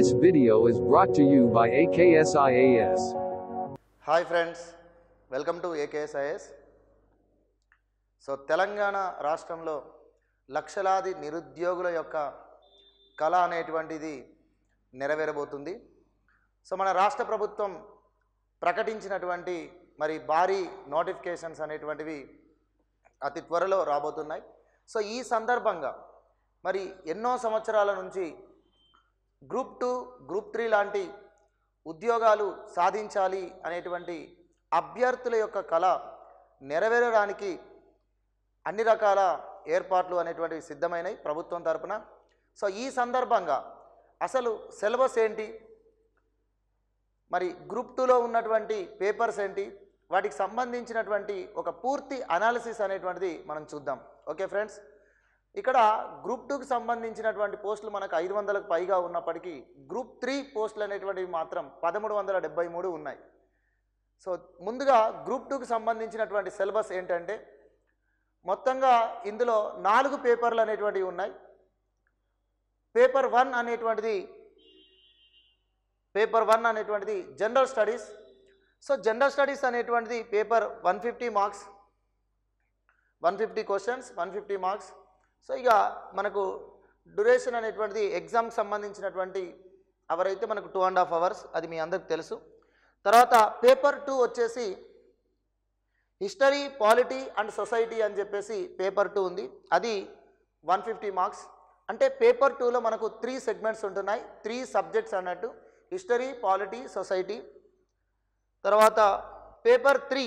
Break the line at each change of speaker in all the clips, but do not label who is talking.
This video is brought to you by AKSIAS. Hi friends welcome to AKSIAS so Telangana రాష్ట్రంలో లక్షలాది నిరుద్యోగుల యొక్క కళ అనేటువంటిది నెరవేరబోతుంది సో మన రాష్ట్ర ప్రభుత్వం ప్రకటించినటువంటి మరి భారీ నోటిఫికేషన్స్ అనేటువంటివి అతి త్వరలో రాబోతున్నాయి సో ఈ సందర్భంగా మరి ఎన్నో సంవత్సరాల నుంచి గ్రూప్ టూ గ్రూప్ త్రీ లాంటి ఉద్యోగాలు సాధించాలి అనేటువంటి అభ్యర్థుల యొక్క కళ నెరవేరడానికి అన్ని రకాల ఏర్పాట్లు అనేటువంటివి సిద్ధమైనవి ప్రభుత్వం తరపున సో ఈ సందర్భంగా అసలు సిలబస్ ఏంటి మరి గ్రూప్ టూలో ఉన్నటువంటి పేపర్స్ ఏంటి వాటికి సంబంధించినటువంటి ఒక పూర్తి అనాలిసిస్ అనేటువంటిది మనం చూద్దాం ఓకే ఫ్రెండ్స్ ఇక్కడ గ్రూప్ టూకి సంబంధించినటువంటి పోస్టులు మనకు ఐదు వందలకు పైగా ఉన్నప్పటికీ గ్రూప్ త్రీ పోస్టులు అనేటువంటివి మాత్రం పదమూడు వందల డెబ్బై మూడు ఉన్నాయి సో ముందుగా గ్రూప్ టూకి సంబంధించినటువంటి సిలబస్ ఏంటంటే మొత్తంగా ఇందులో నాలుగు పేపర్లు అనేటువంటివి ఉన్నాయి పేపర్ వన్ అనేటువంటిది పేపర్ వన్ అనేటువంటిది general studies so general studies అనేటువంటిది paper one fifty marks one fifty questions one fifty marks so ఇక మనకు డ్యూరేషన్ అనేటువంటిది ఎగ్జామ్కి సంబంధించినటువంటి అవర్ అయితే మనకు టూ అండ్ హాఫ్ అవర్స్ అది మీ అందరికి తెలుసు తర్వాత పేపర్ టూ వచ్చేసి హిస్టరీ పాలిటీ అండ్ సొసైటీ అని చెప్పేసి పేపర్ టూ ఉంది అది వన్ ఫిఫ్టీ మార్క్స్ అంటే పేపర్ టూలో మనకు త్రీ సెగ్మెంట్స్ ఉంటున్నాయి త్రీ సబ్జెక్ట్స్ అన్నట్టు హిస్టరీ పాలిటీ సొసైటీ తర్వాత పేపర్ త్రీ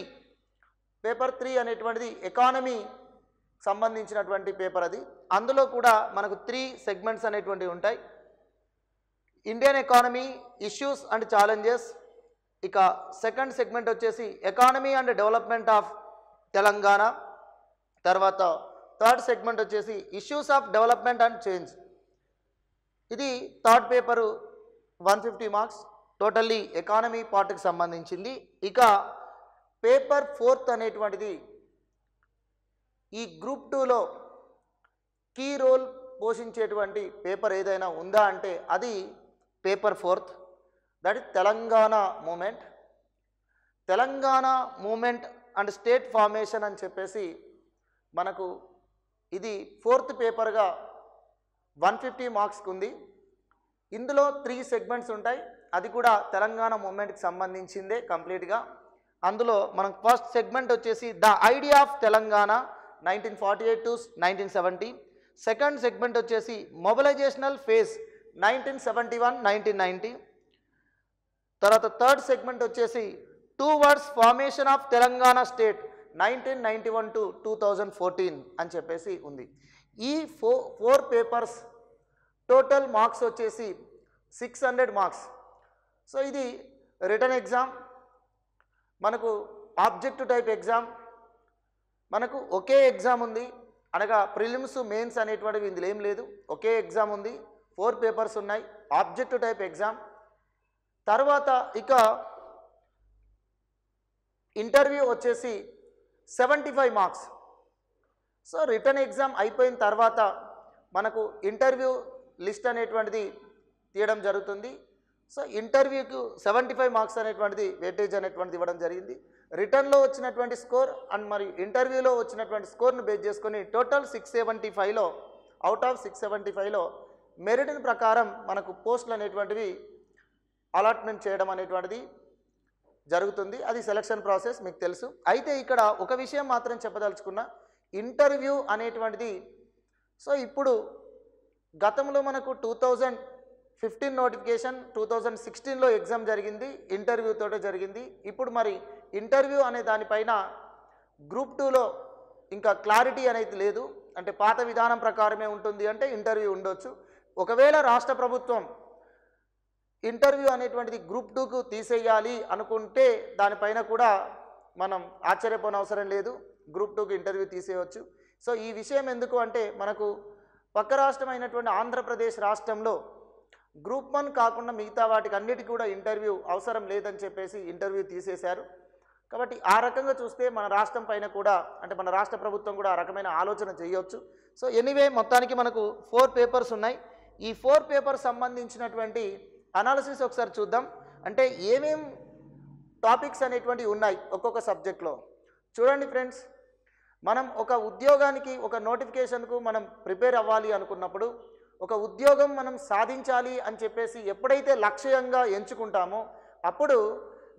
పేపర్ త్రీ అనేటువంటిది ఎకానమీ సంబంధించినటువంటి పేపర్ అది అందులో కూడా మనకు త్రీ సెగ్మెంట్స్ అనేటువంటివి ఉంటాయి Indian economy issues and challenges ఇక సెకండ్ సెగ్మెంట్ వచ్చేసి economy and development of Telangana తర్వాత థర్డ్ సెగ్మెంట్ వచ్చేసి issues of development and change ఇది third paper one fifty marks totally economy పార్ట్కి సంబంధించింది ఇక పేపర్ ఫోర్త్ అనేటువంటిది ఈ గ్రూప్ టూలో కీ రోల్ పోషించేటువంటి పేపర్ ఏదైనా ఉందా అంటే అది paper fourth that is Telangana movement Telangana movement and state formation అని చెప్పేసి మనకు ఇది ఫోర్త్ పేపర్గా వన్ ఫిఫ్టీ మార్క్స్కి ఉంది ఇందులో త్రీ సెగ్మెంట్స్ ఉంటాయి అది కూడా తెలంగాణ మూమెంట్కి సంబంధించిందే కంప్లీట్గా అందులో మనకు ఫస్ట్ సెగ్మెంట్ వచ్చేసి the idea of Telangana nineteen forty eight to nineteen seventy second segment వచ్చేసి mobilisational phase nineteen seventy one nineteen ninety తర్వాత థర్డ్ సెగ్మెంట్ వచ్చేసి towards formation of Telangana state nineteen ninety one to two thousand fourteen అని చెప్పేసి ఉంది ఈ ఫో four papers total marks వచ్చేసి six hundred marks so ఇది రిటర్న్ ఎగ్జామ్ మనకు ఆబ్జెక్ట్ టైప్ ఎగ్జామ్ మనకు ఒకే ఎగ్జామ్ ఉంది అనగా ప్రిలిమ్స్ మెయిన్స్ అనేటువంటివి ఇందులో ఏం లేదు ఒకే ఎగ్జామ్ ఉంది ఫోర్ పేపర్స్ ఉన్నాయి ఆబ్జెక్టివ్ టైప్ ఎగ్జామ్ తర్వాత ఇక ఇంటర్వ్యూ వచ్చేసి seventy five marks so written exam అయిపోయిన తర్వాత మనకు ఇంటర్వ్యూ లిస్ట్ అనేటువంటిది తీయడం జరుగుతుంది సో ఇంటర్వ్యూకు సెవెంటీ ఫైవ్ మార్క్స్ అనేటువంటిది వెయిటేజ్ అనేటువంటిది ఇవ్వడం జరిగింది రిటర్న్లో వచ్చినటువంటి స్కోర్ అండ్ మరియు ఇంటర్వ్యూలో వచ్చినటువంటి స్కోర్ను బేస్ చేసుకొని టోటల్ సిక్స్ సెవెంటీ ఫైవ్లో అవుట్ ఆఫ్ సిక్స్ సెవెంటీ ఫైవ్లో మెరిట్ని ప్రకారం మనకు పోస్టులు అనేటువంటివి అలాట్మెంట్ చేయడం అనేటువంటిది జరుగుతుంది అది సెలక్షన్ ప్రాసెస్ మీకు తెలుసు అయితే ఇక్కడ ఒక విషయం మాత్రం చెప్పదలుచుకున్నా ఇంటర్వ్యూ అనేటువంటిది సో ఇప్పుడు గతంలో మనకు two thousand fifteen notification two thousand సిక్స్టీన్లో ఎగ్జామ్ జరిగింది ఇంటర్వ్యూతో జరిగింది ఇప్పుడు మరి ఇంటర్వ్యూ అనే దానిపైన గ్రూప్ టూలో ఇంకా క్లారిటీ అనేది లేదు అంటే పాత విధానం ప్రకారమే ఉంటుంది అంటే ఇంటర్వ్యూ ఉండొచ్చు ఒకవేళ రాష్ట్ర ప్రభుత్వం ఇంటర్వ్యూ అనేటువంటిది గ్రూప్ టూకు తీసేయాలి అనుకుంటే దానిపైన కూడా మనం ఆశ్చర్యపోనవసరం లేదు గ్రూప్ టూకి ఇంటర్వ్యూ తీసేయవచ్చు సో ఈ విషయం ఎందుకు అంటే మనకు పక్క రాష్ట్రమైనటువంటి ఆంధ్రప్రదేశ్ రాష్ట్రంలో గ్రూప్ వన్ కాకుండా మిగతా వాటికి అన్నిటికీ కూడా ఇంటర్వ్యూ అవసరం లేదని చెప్పేసి ఇంటర్వ్యూ తీసేశారు కాబట్టి ఆ రకంగా చూస్తే మన రాష్ట్రం పైన కూడా అంటే మన రాష్ట్ర ప్రభుత్వం కూడా ఆ రకమైన ఆలోచన చేయవచ్చు సో ఎనీవే మొత్తానికి మనకు ఫోర్ పేపర్స్ ఉన్నాయి ఈ ఫోర్ పేపర్స్ సంబంధించినటువంటి అనాలిసిస్ ఒకసారి చూద్దాం అంటే ఏమేం టాపిక్స్ అనేటువంటివి ఉన్నాయి ఒక్కొక్క సబ్జెక్ట్లో చూడండి ఫ్రెండ్స్ మనం ఒక ఉద్యోగానికి ఒక నోటిఫికేషన్కు మనం ప్రిపేర్ అవ్వాలి అనుకున్నప్పుడు ఒక ఉద్యోగం మనం సాధించాలి అని చెప్పేసి ఎప్పుడైతే లక్ష్యంగా ఎంచుకుంటామో అప్పుడు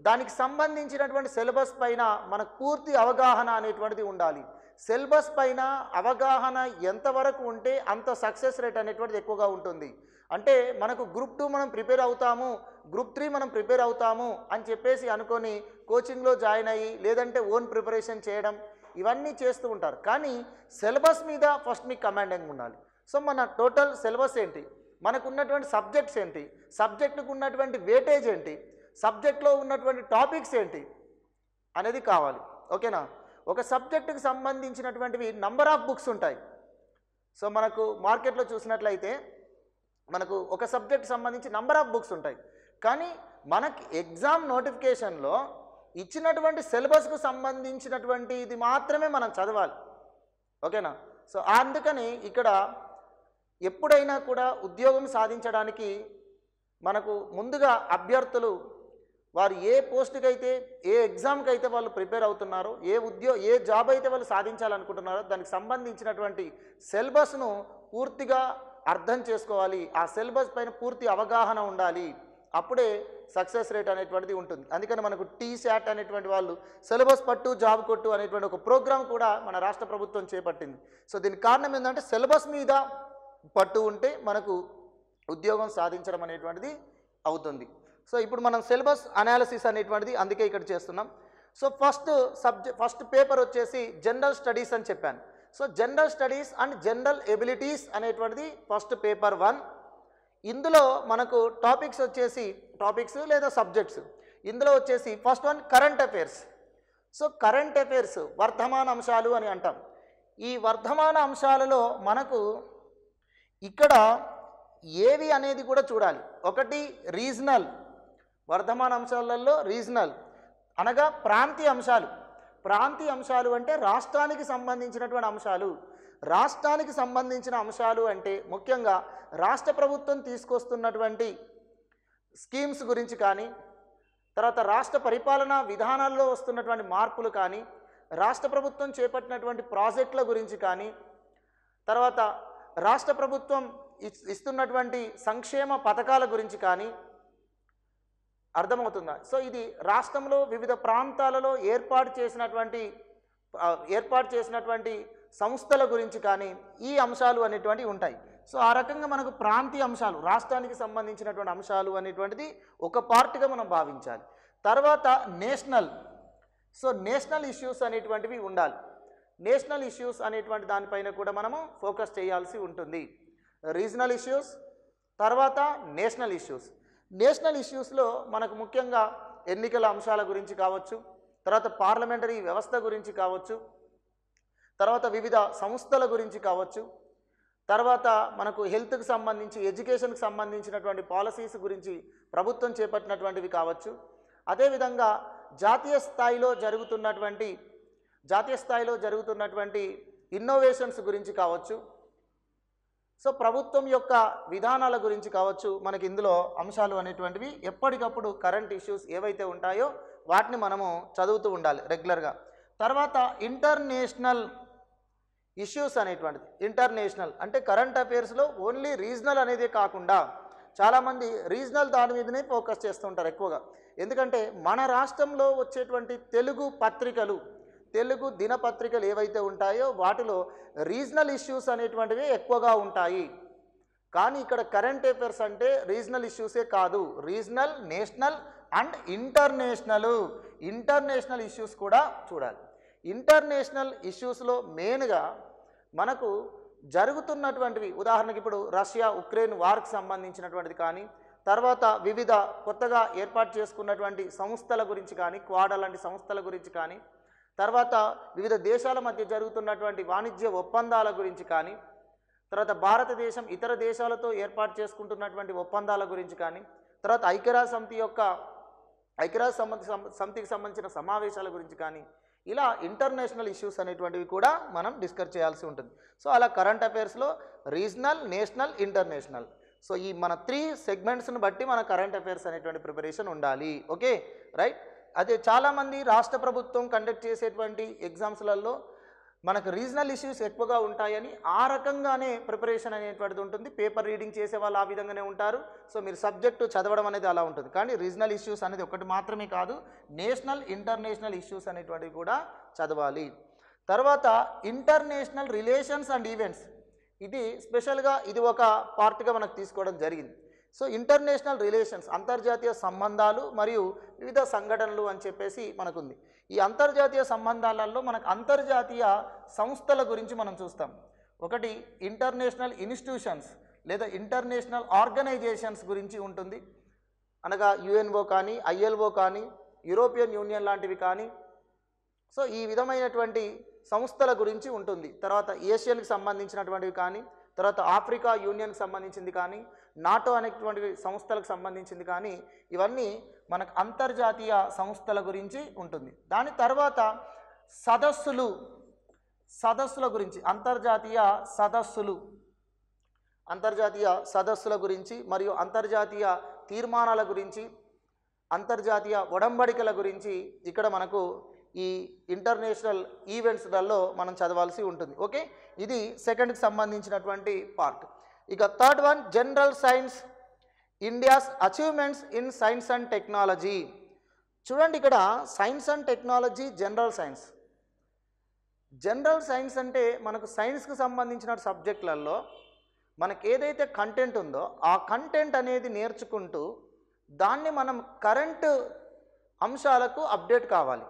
దానికి సంబంధించినటువంటి సిలబస్ పైన మనకు పూర్తి అవగాహన అనేటువంటిది ఉండాలి సిలబస్ పైన అవగాహన ఎంతవరకు ఉంటే అంత సక్సెస్ రేట్ అనేటువంటిది ఎక్కువగా ఉంటుంది అంటే మనకు గ్రూప్ టూ మనం ప్రిపేర్ అవుతాము గ్రూప్ త్రీ మనం ప్రిపేర్ అవుతాము అని చెప్పేసి అనుకొని కోచింగ్లో జాయిన్ అయ్యి లేదంటే ఓన్ ప్రిపరేషన్ చేయడం ఇవన్నీ చేస్తూ ఉంటారు కానీ సిలబస్ మీద ఫస్ట్ మీకు కమాండింగ్ ఉండాలి సో మన టోటల్ సిలబస్ ఏంటి మనకు ఉన్నటువంటి సబ్జెక్ట్స్ ఏంటి సబ్జెక్టుకు ఉన్నటువంటి వేటేజ్ ఏంటి సబ్జెక్ట్లో ఉన్నటువంటి టాపిక్స్ ఏంటి అనేది కావాలి ఓకేనా ఒక సబ్జెక్టుకి సంబంధించినటువంటివి నంబర్ ఆఫ్ బుక్స్ ఉంటాయి సో మనకు మార్కెట్లో చూసినట్లయితే మనకు ఒక సబ్జెక్ట్ సంబంధించి నంబర్ ఆఫ్ బుక్స్ ఉంటాయి కానీ మనకి ఎగ్జామ్ నోటిఫికేషన్లో ఇచ్చినటువంటి సిలబస్కు సంబంధించినటువంటి ఇది మాత్రమే మనం చదవాలి ఓకేనా సో అందుకని ఇక్కడ ఎప్పుడైనా కూడా ఉద్యోగం సాధించడానికి మనకు ముందుగా అభ్యర్థులు వారు ఏ పోస్ట్కి అయితే ఏ ఎగ్జామ్కి అయితే వాళ్ళు ప్రిపేర్ అవుతున్నారో ఏ ఉద్యో ఏ జాబ్ అయితే వాళ్ళు సాధించాలనుకుంటున్నారో దానికి సంబంధించినటువంటి సిలబస్ను పూర్తిగా అర్థం చేసుకోవాలి ఆ సిలబస్ పైన పూర్తి అవగాహన ఉండాలి అప్పుడే సక్సెస్ రేట్ అనేటువంటిది ఉంటుంది అందుకని మనకు శాట్ అనేటువంటి వాళ్ళు సిలబస్ పట్టు జాబ్ కొట్టు అనేటువంటి ఒక ప్రోగ్రామ్ కూడా మన రాష్ట్ర ప్రభుత్వం చేపట్టింది సో దీనికి కారణం ఏంటంటే సిలబస్ మీద పట్టు ఉంటే మనకు ఉద్యోగం సాధించడం అనేటువంటిది అవుతుంది సో ఇప్పుడు మనం సిలబస్ అనాలిసిస్ అనేటువంటిది అందుకే ఇక్కడ చేస్తున్నాం so first subject first paper వచ్చేసి జనరల్ స్టడీస్ అని చెప్పాను so general studies and general abilities అనేటువంటిది ఫస్ట్ పేపర్ వన్ ఇందులో మనకు టాపిక్స్ వచ్చేసి టాపిక్స్ లేదా సబ్జెక్ట్స్ ఇందులో వచ్చేసి first one current affairs so current affairs వర్ధమాన అంశాలు అని అంటాం ఈ వర్ధమాన అంశాలలో మనకు ఇక్కడ ఏవి అనేది కూడా చూడాలి ఒకటి రీజనల్ వర్ధమాన అంశాలలో రీజనల్ అనగా ప్రాంతీయ అంశాలు ప్రాంతీయ అంశాలు అంటే రాష్ట్రానికి సంబంధించినటువంటి అంశాలు రాష్ట్రానికి సంబంధించిన అంశాలు అంటే ముఖ్యంగా రాష్ట్ర ప్రభుత్వం తీసుకొస్తున్నటువంటి స్కీమ్స్ గురించి కానీ తర్వాత రాష్ట్ర పరిపాలనా విధానాల్లో వస్తున్నటువంటి మార్పులు కానీ రాష్ట్ర ప్రభుత్వం చేపట్టినటువంటి ప్రాజెక్టుల గురించి కానీ తర్వాత రాష్ట్ర ప్రభుత్వం ఇస్తున్నటువంటి సంక్షేమ పథకాల గురించి కానీ అర్థమవుతుందా సో ఇది రాష్ట్రంలో వివిధ ప్రాంతాలలో ఏర్పాటు చేసినటువంటి ఏర్పాటు చేసినటువంటి సంస్థల గురించి కానీ ఈ అంశాలు అనేటువంటివి ఉంటాయి సో ఆ రకంగా మనకు ప్రాంతీయ అంశాలు రాష్ట్రానికి సంబంధించినటువంటి అంశాలు అనేటువంటిది ఒక పార్ట్గా మనం భావించాలి తర్వాత నేషనల్ సో నేషనల్ ఇష్యూస్ అనేటువంటివి ఉండాలి నేషనల్ ఇష్యూస్ అనేటువంటి దానిపైన కూడా మనము ఫోకస్ చేయాల్సి ఉంటుంది రీజనల్ ఇష్యూస్ తర్వాత నేషనల్ ఇష్యూస్ నేషనల్ ఇష్యూస్లో మనకు ముఖ్యంగా ఎన్నికల అంశాల గురించి కావచ్చు తర్వాత పార్లమెంటరీ వ్యవస్థ గురించి కావచ్చు తర్వాత వివిధ సంస్థల గురించి కావచ్చు తర్వాత మనకు హెల్త్కి సంబంధించి ఎడ్యుకేషన్కి సంబంధించినటువంటి పాలసీస్ గురించి ప్రభుత్వం చేపట్టినటువంటివి కావచ్చు అదేవిధంగా జాతీయ స్థాయిలో జరుగుతున్నటువంటి జాతీయ స్థాయిలో జరుగుతున్నటువంటి ఇన్నోవేషన్స్ గురించి కావచ్చు సో ప్రభుత్వం యొక్క విధానాల గురించి కావచ్చు మనకి ఇందులో అంశాలు అనేటువంటివి ఎప్పటికప్పుడు కరెంట్ ఇష్యూస్ ఏవైతే ఉంటాయో వాటిని మనము చదువుతూ ఉండాలి రెగ్యులర్గా తర్వాత ఇంటర్నేషనల్ ఇష్యూస్ అనేటువంటిది ఇంటర్నేషనల్ అంటే కరెంట్ అఫైర్స్లో ఓన్లీ రీజనల్ అనేది కాకుండా చాలామంది రీజనల్ దాని మీదనే ఫోకస్ చేస్తుంటారు ఎక్కువగా ఎందుకంటే మన రాష్ట్రంలో వచ్చేటువంటి తెలుగు పత్రికలు తెలుగు దినపత్రికలు ఏవైతే ఉంటాయో వాటిలో రీజనల్ ఇష్యూస్ అనేటువంటివి ఎక్కువగా ఉంటాయి కానీ ఇక్కడ కరెంట్ అఫేర్స్ అంటే రీజనల్ ఇష్యూసే కాదు regional national and international international issues కూడా చూడాలి ఇంటర్నేషనల్ ఇష్యూస్లో మెయిన్గా మనకు జరుగుతున్నటువంటివి ఉదాహరణకి ఇప్పుడు రష్యా ఉక్రెయిన్ వార్కి సంబంధించినటువంటిది కానీ తర్వాత వివిధ కొత్తగా ఏర్పాటు చేసుకున్నటువంటి సంస్థల గురించి కానీ క్వాడ లాంటి సంస్థల గురించి కానీ తర్వాత వివిధ దేశాల మధ్య జరుగుతున్నటువంటి వాణిజ్య ఒప్పందాల గురించి కానీ తర్వాత భారతదేశం ఇతర దేశాలతో ఏర్పాటు చేసుకుంటున్నటువంటి ఒప్పందాల గురించి కానీ తర్వాత ఐక్యరాజ్య సమితి యొక్క ఐక్యరాజ్య సమితి సమితికి సంబంధించిన సమావేశాల గురించి కానీ ఇలా ఇంటర్నేషనల్ ఇష్యూస్ అనేటువంటివి కూడా మనం డిస్కస్ చేయాల్సి ఉంటుంది సో అలా కరెంట్ అఫైర్స్లో రీజనల్ నేషనల్ ఇంటర్నేషనల్ సో ఈ మన త్రీ సెగ్మెంట్స్ని బట్టి మన కరెంట్ అఫైర్స్ అనేటువంటి ప్రిపరేషన్ ఉండాలి ఓకే రైట్ అదే చాలామంది రాష్ట్ర ప్రభుత్వం కండక్ట్ చేసేటువంటి ఎగ్జామ్స్లలో మనకు రీజనల్ ఇష్యూస్ ఎక్కువగా ఉంటాయని ఆ రకంగానే ప్రిపరేషన్ అనేటువంటిది ఉంటుంది పేపర్ రీడింగ్ చేసే వాళ్ళు ఆ విధంగానే ఉంటారు సో మీరు సబ్జెక్టు చదవడం అనేది అలా ఉంటుంది కానీ రీజనల్ ఇష్యూస్ అనేది ఒకటి మాత్రమే కాదు నేషనల్ ఇంటర్నేషనల్ ఇష్యూస్ అనేటువంటివి కూడా చదవాలి తర్వాత ఇంటర్నేషనల్ రిలేషన్స్ అండ్ ఈవెంట్స్ ఇది స్పెషల్గా ఇది ఒక పార్ట్గా మనకు తీసుకోవడం జరిగింది సో ఇంటర్నేషనల్ రిలేషన్స్ అంతర్జాతీయ సంబంధాలు మరియు వివిధ సంఘటనలు అని చెప్పేసి మనకుంది ఈ అంతర్జాతీయ సంబంధాలలో మనకు అంతర్జాతీయ సంస్థల గురించి మనం చూస్తాం ఒకటి ఇంటర్నేషనల్ ఇన్స్టిట్యూషన్స్ లేదా ఇంటర్నేషనల్ ఆర్గనైజేషన్స్ గురించి ఉంటుంది అనగా యుఎన్ఓ కానీ ఐఎల్ఓ కానీ యూరోపియన్ యూనియన్ లాంటివి కానీ సో ఈ విధమైనటువంటి సంస్థల గురించి ఉంటుంది తర్వాత ఏషియన్కి సంబంధించినటువంటివి కానీ తర్వాత ఆఫ్రికా యూనియన్కి సంబంధించింది కానీ నాటో అనేటువంటి సంస్థలకు సంబంధించింది కానీ ఇవన్నీ మనకు అంతర్జాతీయ సంస్థల గురించి ఉంటుంది దాని తర్వాత సదస్సులు సదస్సుల గురించి అంతర్జాతీయ సదస్సులు అంతర్జాతీయ సదస్సుల గురించి మరియు అంతర్జాతీయ తీర్మానాల గురించి అంతర్జాతీయ ఒడంబడికల గురించి ఇక్కడ మనకు ఈ ఇంటర్నేషనల్ ఈవెంట్స్లలో మనం చదవాల్సి ఉంటుంది ఓకే ఇది సెకండ్కి సంబంధించినటువంటి పార్ట్ ఇక third one general science India's achievements in science and technology చూడండి ఇక్కడ science and technology general science general science అంటే మనకు సైన్స్కి సంబంధించిన సబ్జెక్టులలో మనకు ఏదైతే కంటెంట్ ఉందో ఆ కంటెంట్ అనేది నేర్చుకుంటూ దాన్ని మనం కరెంటు అంశాలకు అప్డేట్ కావాలి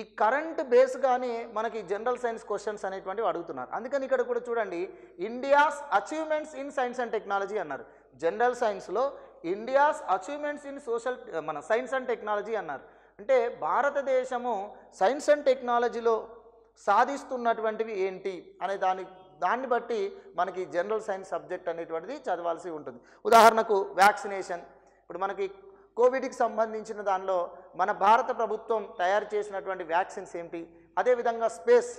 ఈ కరెంట్ బేస్గానే మనకి జనరల్ సైన్స్ క్వశ్చన్స్ అనేటువంటివి అడుగుతున్నారు అందుకని ఇక్కడ కూడా చూడండి India's achievements in science and technology అన్నారు జనరల్ సైన్స్లో ఇండియాస్ అచీవ్మెంట్స్ ఇన్ సోషల్ మన సైన్స్ అండ్ టెక్నాలజీ అన్నారు అంటే భారతదేశము సైన్స్ అండ్ టెక్నాలజీలో సాధిస్తున్నటువంటివి ఏంటి అనే దాని దాన్ని బట్టి మనకి జనరల్ సైన్స్ సబ్జెక్ట్ అనేటువంటిది చదవాల్సి ఉంటుంది ఉదాహరణకు వ్యాక్సినేషన్ ఇప్పుడు మనకి కోవిడ్కి సంబంధించిన దానిలో మన భారత ప్రభుత్వం తయారు చేసినటువంటి వ్యాక్సిన్స్ ఏంటి అదేవిధంగా స్పేస్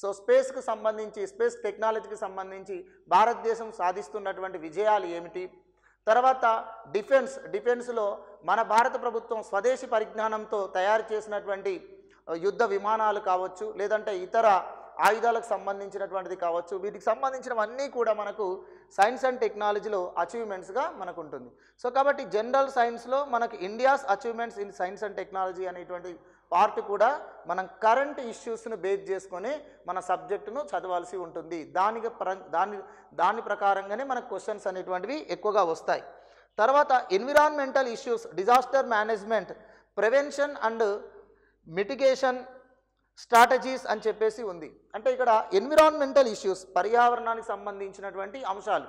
సో స్పేస్కు సంబంధించి స్పేస్ టెక్నాలజీకి సంబంధించి భారతదేశం సాధిస్తున్నటువంటి విజయాలు ఏమిటి తర్వాత డిఫెన్స్ డిఫెన్స్లో మన భారత ప్రభుత్వం స్వదేశీ పరిజ్ఞానంతో తయారు చేసినటువంటి యుద్ధ విమానాలు కావచ్చు లేదంటే ఇతర ఆయుధాలకు సంబంధించినటువంటిది కావచ్చు వీటికి సంబంధించినవన్నీ కూడా మనకు సైన్స్ అండ్ టెక్నాలజీలో అచీవ్మెంట్స్గా మనకు ఉంటుంది సో కాబట్టి జనరల్ సైన్స్లో మనకు India's achievements in science and technology అనేటువంటి పార్ట్ కూడా మనం కరెంట్ ఇష్యూస్ను బేస్ చేసుకొని మన సబ్జెక్టును చదవాల్సి ఉంటుంది దానికి ప్ర దాని దాని ప్రకారంగానే మనకు క్వశ్చన్స్ అనేటువంటివి ఎక్కువగా వస్తాయి తర్వాత environmental issues disaster management prevention and mitigation strategies అని చెప్పేసి ఉంది అంటే ఇక్కడ ఎన్విరాన్మెంటల్ ఇష్యూస్ పర్యావరణానికి సంబంధించినటువంటి అంశాలు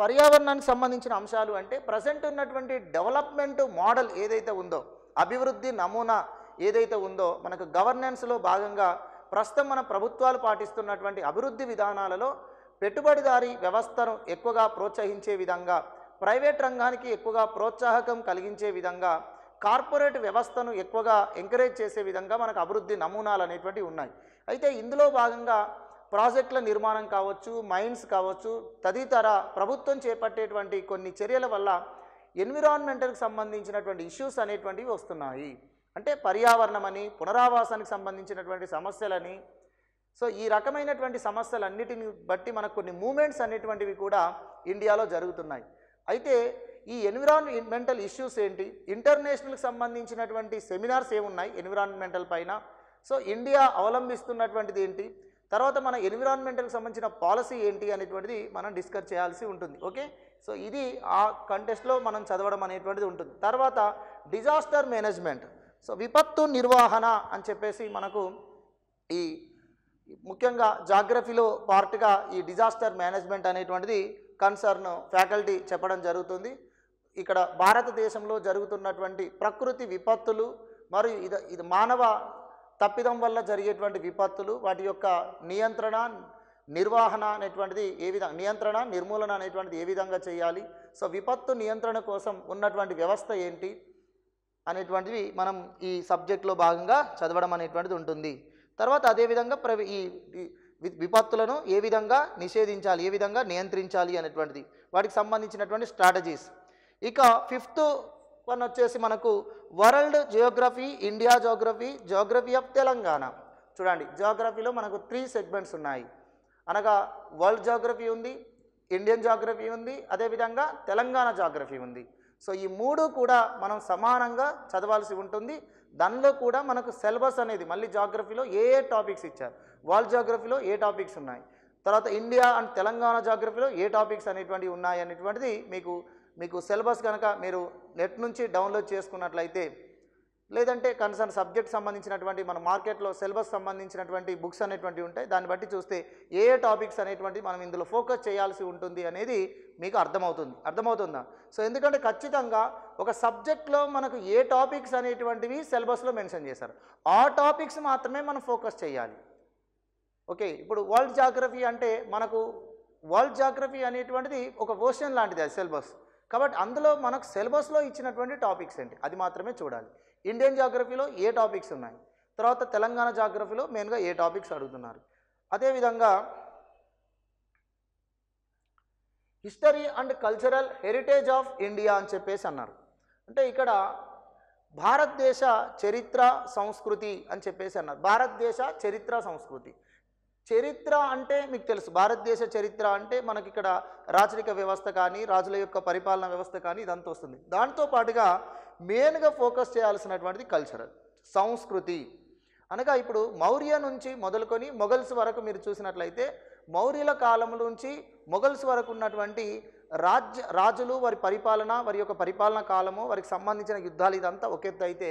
పర్యావరణానికి సంబంధించిన అంశాలు అంటే ప్రజెంట్ ఉన్నటువంటి డెవలప్మెంట్ మోడల్ ఏదైతే ఉందో అభివృద్ధి నమూనా ఏదైతే ఉందో మనకు గవర్నెన్స్లో భాగంగా ప్రస్తుతం మన ప్రభుత్వాలు పాటిస్తున్నటువంటి అభివృద్ధి విధానాలలో పెట్టుబడిదారి వ్యవస్థను ఎక్కువగా ప్రోత్సహించే విధంగా ప్రైవేట్ రంగానికి ఎక్కువగా ప్రోత్సాహకం కలిగించే విధంగా కార్పొరేట్ వ్యవస్థను ఎక్కువగా ఎంకరేజ్ చేసే విధంగా మనకు అభివృద్ధి నమూనాలు అనేటువంటివి ఉన్నాయి అయితే ఇందులో భాగంగా ప్రాజెక్టుల నిర్మాణం కావచ్చు మైన్స్ కావచ్చు తదితర ప్రభుత్వం చేపట్టేటువంటి కొన్ని చర్యల వల్ల ఎన్విరాన్మెంటల్కి సంబంధించినటువంటి ఇష్యూస్ అనేటువంటివి వస్తున్నాయి అంటే పర్యావరణమని పునరావాసానికి సంబంధించినటువంటి సమస్యలని సో ఈ రకమైనటువంటి సమస్యలన్నిటిని బట్టి మనకు కొన్ని మూమెంట్స్ అనేటువంటివి కూడా ఇండియాలో జరుగుతున్నాయి అయితే ఈ ఎన్విరాన్మెంటల్ ఇష్యూస్ ఏంటి ఇంటర్నేషనల్కి సంబంధించినటువంటి సెమినార్స్ ఏమున్నాయి ఎన్విరాన్మెంటల్ పైన సో ఇండియా అవలంబిస్తున్నటువంటిది ఏంటి తర్వాత మన ఎన్విరాన్మెంటల్కి సంబంధించిన పాలసీ ఏంటి అనేటువంటిది మనం డిస్కస్ చేయాల్సి ఉంటుంది ఓకే సో ఇది ఆ కంటెస్ట్లో మనం చదవడం అనేటువంటిది ఉంటుంది తర్వాత డిజాస్టర్ మేనేజ్మెంట్ సో విపత్తు నిర్వహణ అని చెప్పేసి మనకు ఈ ముఖ్యంగా జాగ్రఫీలో పార్ట్గా ఈ డిజాస్టర్ మేనేజ్మెంట్ అనేటువంటిది కన్సర్న్ ఫ్యాకల్టీ చెప్పడం జరుగుతుంది ఇక్కడ భారతదేశంలో జరుగుతున్నటువంటి ప్రకృతి విపత్తులు మరియు ఇది ఇది మానవ తప్పిదం వల్ల జరిగేటువంటి విపత్తులు వాటి యొక్క నియంత్రణ నిర్వహణ అనేటువంటిది ఏ విధంగా నియంత్రణ నిర్మూలన అనేటువంటిది ఏ విధంగా చేయాలి సో విపత్తు నియంత్రణ కోసం ఉన్నటువంటి వ్యవస్థ ఏంటి అనేటువంటివి మనం ఈ సబ్జెక్ట్లో భాగంగా చదవడం అనేటువంటిది ఉంటుంది తర్వాత అదేవిధంగా ప్ర ఈ విపత్తులను ఏ విధంగా నిషేధించాలి ఏ విధంగా నియంత్రించాలి అనేటువంటిది వాటికి సంబంధించినటువంటి స్ట్రాటజీస్ ఇక ఫిఫ్త్ వన్ వచ్చేసి మనకు world geography India geography geography of Telangana చూడండి జోగ్రఫీలో మనకు త్రీ సెగ్మెంట్స్ ఉన్నాయి అనగా వరల్డ్ జోగ్రఫీ ఉంది ఇండియన్ జాగ్రఫీ ఉంది అదేవిధంగా తెలంగాణ జాగ్రఫీ ఉంది సో ఈ మూడు కూడా మనం సమానంగా చదవాల్సి ఉంటుంది దానిలో కూడా మనకు సిలబస్ అనేది మళ్ళీ జాగ్రఫీలో ఏ ఏ టాపిక్స్ ఇచ్చారు వరల్డ్ జాగ్రఫీలో ఏ టాపిక్స్ ఉన్నాయి తర్వాత ఇండియా అండ్ తెలంగాణ జాగ్రఫీలో ఏ టాపిక్స్ అనేటువంటివి ఉన్నాయి అనేటువంటిది మీకు మీకు సిలబస్ కనుక మీరు నెట్ నుంచి డౌన్లోడ్ చేసుకున్నట్లయితే లేదంటే కన్సర్న్ సబ్జెక్ట్ సంబంధించినటువంటి మన మార్కెట్లో సిలబస్ సంబంధించినటువంటి బుక్స్ అనేటువంటివి ఉంటాయి దాన్ని బట్టి చూస్తే ఏ ఏ టాపిక్స్ అనేటువంటి మనం ఇందులో ఫోకస్ చేయాల్సి ఉంటుంది అనేది మీకు అర్థమవుతుంది అర్థమవుతుందా సో ఎందుకంటే ఖచ్చితంగా ఒక సబ్జెక్ట్లో మనకు ఏ టాపిక్స్ అనేటువంటివి సిలబస్లో మెన్షన్ చేశారు ఆ టాపిక్స్ మాత్రమే మనం ఫోకస్ చేయాలి ఓకే ఇప్పుడు వరల్డ్ జాగ్రఫీ అంటే మనకు వరల్డ్ జాగ్రఫీ అనేటువంటిది ఒక ఓషన్ లాంటిది అది సిలబస్ కాబట్టి అందులో మనకు సిలబస్లో ఇచ్చినటువంటి టాపిక్స్ ఏంటి అది మాత్రమే చూడాలి ఇండియన్ జాగ్రఫీలో ఏ టాపిక్స్ ఉన్నాయి తర్వాత తెలంగాణ జాగ్రఫీలో మెయిన్గా ఏ టాపిక్స్ అడుగుతున్నారు అదేవిధంగా history and cultural heritage of India అని చెప్పేసి అన్నారు అంటే ఇక్కడ భారతదేశ చరిత్ర సంస్కృతి అని చెప్పేసి అన్నారు భారతదేశ చరిత్ర సంస్కృతి చరిత్ర అంటే మీకు తెలుసు భారతదేశ చరిత్ర అంటే మనకి ఇక్కడ రాచరిక వ్యవస్థ కానీ రాజుల యొక్క పరిపాలన వ్యవస్థ కానీ ఇదంతా వస్తుంది దాంతో పాటుగా మెయిన్గా ఫోకస్ చేయాల్సినటువంటిది కల్చరల్ సంస్కృతి అనగా ఇప్పుడు మౌర్య నుంచి మొదలుకొని మొఘల్స్ వరకు మీరు చూసినట్లయితే మౌర్యుల కాలం నుంచి మొఘల్స్ వరకు ఉన్నటువంటి రాజ్య రాజులు వారి పరిపాలన వారి యొక్క పరిపాలన కాలము వారికి సంబంధించిన యుద్ధాలు ఇదంతా ఒక అయితే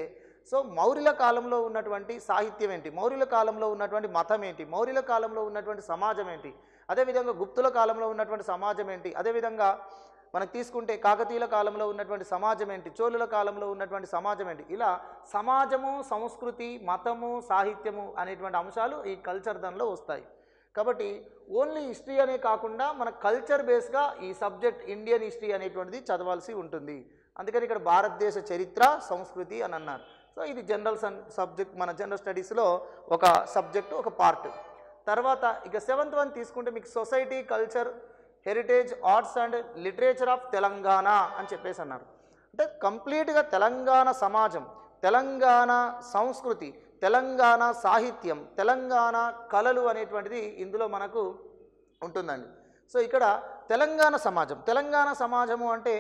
సో మౌర్యుల కాలంలో ఉన్నటువంటి సాహిత్యం ఏంటి మౌర్యుల కాలంలో ఉన్నటువంటి మతం ఏంటి మౌర్యుల కాలంలో ఉన్నటువంటి సమాజం ఏంటి అదేవిధంగా గుప్తుల కాలంలో ఉన్నటువంటి సమాజం ఏంటి అదేవిధంగా మనకు తీసుకుంటే కాకతీయుల కాలంలో ఉన్నటువంటి సమాజం ఏంటి చోళుల కాలంలో ఉన్నటువంటి సమాజం ఏంటి ఇలా సమాజము సంస్కృతి మతము సాహిత్యము అనేటువంటి అంశాలు ఈ కల్చర్ దానిలో వస్తాయి కాబట్టి ఓన్లీ హిస్టరీ అనే కాకుండా మన కల్చర్ బేస్గా ఈ సబ్జెక్ట్ ఇండియన్ హిస్టరీ అనేటువంటిది చదవాల్సి ఉంటుంది అందుకని ఇక్కడ భారతదేశ చరిత్ర సంస్కృతి అని అన్నారు సో ఇది జనరల్ సబ్జెక్ట్ మన జనరల్ స్టడీస్లో ఒక సబ్జెక్టు ఒక పార్ట్ తర్వాత ఇక సెవెంత్ వన్ తీసుకుంటే మీకు society culture heritage arts and literature of Telangana అని చెప్పేసి అన్నారు అంటే కంప్లీట్గా తెలంగాణ సమాజం తెలంగాణ సంస్కృతి తెలంగాణ సాహిత్యం తెలంగాణ కళలు అనేటువంటిది ఇందులో మనకు ఉంటుందండి సో ఇక్కడ తెలంగాణ సమాజం తెలంగాణ సమాజము అంటే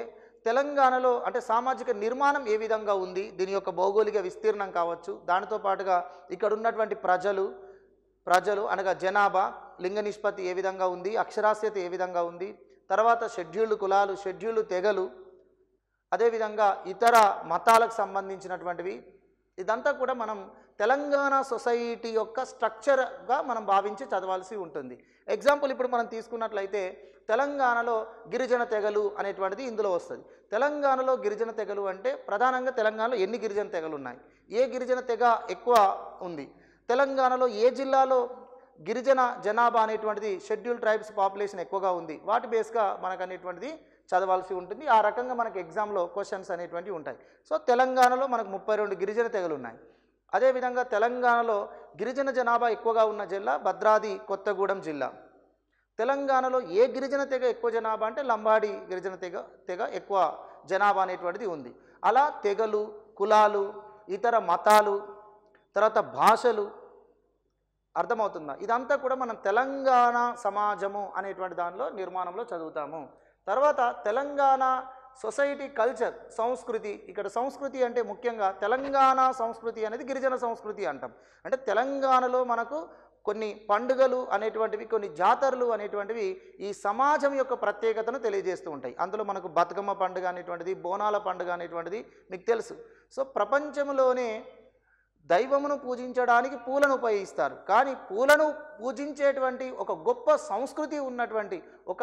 తెలంగాణలో అంటే సామాజిక నిర్మాణం ఏ విధంగా ఉంది దీని యొక్క భౌగోళిక విస్తీర్ణం కావచ్చు దానితో పాటుగా ఇక్కడ ఉన్నటువంటి ప్రజలు ప్రజలు అనగా జనాభా లింగ నిష్పత్తి ఏ విధంగా ఉంది అక్షరాస్యత ఏ విధంగా ఉంది తర్వాత షెడ్యూల్డ్ కులాలు షెడ్యూల్డ్ తెగలు అదేవిధంగా ఇతర మతాలకు సంబంధించినటువంటివి ఇదంతా కూడా మనం తెలంగాణ సొసైటీ యొక్క స్ట్రక్చర్గా మనం భావించి చదవాల్సి ఉంటుంది ఎగ్జాంపుల్ ఇప్పుడు మనం తీసుకున్నట్లయితే తెలంగాణలో గిరిజన తెగలు అనేటువంటిది ఇందులో వస్తుంది తెలంగాణలో గిరిజన తెగలు అంటే ప్రధానంగా తెలంగాణలో ఎన్ని గిరిజన తెగలు ఉన్నాయి ఏ గిరిజన తెగ ఎక్కువ ఉంది తెలంగాణలో ఏ జిల్లాలో గిరిజన జనాభా అనేటువంటిది షెడ్యూల్ ట్రైబ్స్ పాపులేషన్ ఎక్కువగా ఉంది వాటి బేస్గా మనకు అనేటువంటిది చదవాల్సి ఉంటుంది ఆ రకంగా మనకు ఎగ్జామ్లో క్వశ్చన్స్ అనేటువంటివి ఉంటాయి సో తెలంగాణలో మనకు ముప్పై రెండు గిరిజన తెగలు ఉన్నాయి అదేవిధంగా తెలంగాణలో గిరిజన జనాభా ఎక్కువగా ఉన్న జిల్లా భద్రాది కొత్తగూడెం జిల్లా తెలంగాణలో ఏ గిరిజన తెగ ఎక్కువ జనాభా అంటే లంబాడి గిరిజన తెగ తెగ ఎక్కువ జనాభా అనేటువంటిది ఉంది అలా తెగలు కులాలు ఇతర మతాలు తర్వాత భాషలు అర్థమవుతుందా ఇదంతా కూడా మనం తెలంగాణ సమాజము అనేటువంటి దానిలో నిర్మాణంలో చదువుతాము తర్వాత తెలంగాణ సొసైటీ కల్చర్ సంస్కృతి ఇక్కడ సంస్కృతి అంటే ముఖ్యంగా తెలంగాణ సంస్కృతి అనేది గిరిజన సంస్కృతి అంటాం అంటే తెలంగాణలో మనకు కొన్ని పండుగలు అనేటువంటివి కొన్ని జాతరలు అనేటువంటివి ఈ సమాజం యొక్క ప్రత్యేకతను తెలియజేస్తూ ఉంటాయి అందులో మనకు బతుకమ్మ పండుగ అనేటువంటిది బోనాల పండుగ అనేటువంటిది మీకు తెలుసు సో ప్రపంచంలోనే దైవమును పూజించడానికి పూలను ఉపయోగిస్తారు కానీ పూలను పూజించేటువంటి ఒక గొప్ప సంస్కృతి ఉన్నటువంటి ఒక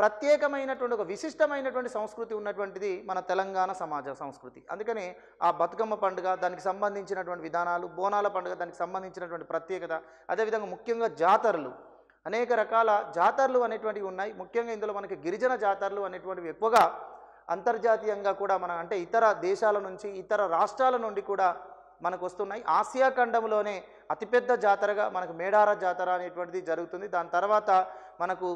ప్రత్యేకమైనటువంటి ఒక విశిష్టమైనటువంటి సంస్కృతి ఉన్నటువంటిది మన తెలంగాణ సమాజ సంస్కృతి అందుకని ఆ బతుకమ్మ పండుగ దానికి సంబంధించినటువంటి విధానాలు బోనాల పండుగ దానికి సంబంధించినటువంటి ప్రత్యేకత అదేవిధంగా ముఖ్యంగా జాతరలు అనేక రకాల జాతరలు అనేటువంటివి ఉన్నాయి ముఖ్యంగా ఇందులో మనకి గిరిజన జాతరలు అనేటువంటివి ఎక్కువగా అంతర్జాతీయంగా కూడా మన అంటే ఇతర దేశాల నుంచి ఇతర రాష్ట్రాల నుండి కూడా మనకు వస్తున్నాయి ఆసియా ఖండంలోనే అతిపెద్ద జాతరగా మనకు మేడార జాతర అనేటువంటిది జరుగుతుంది దాని తర్వాత మనకు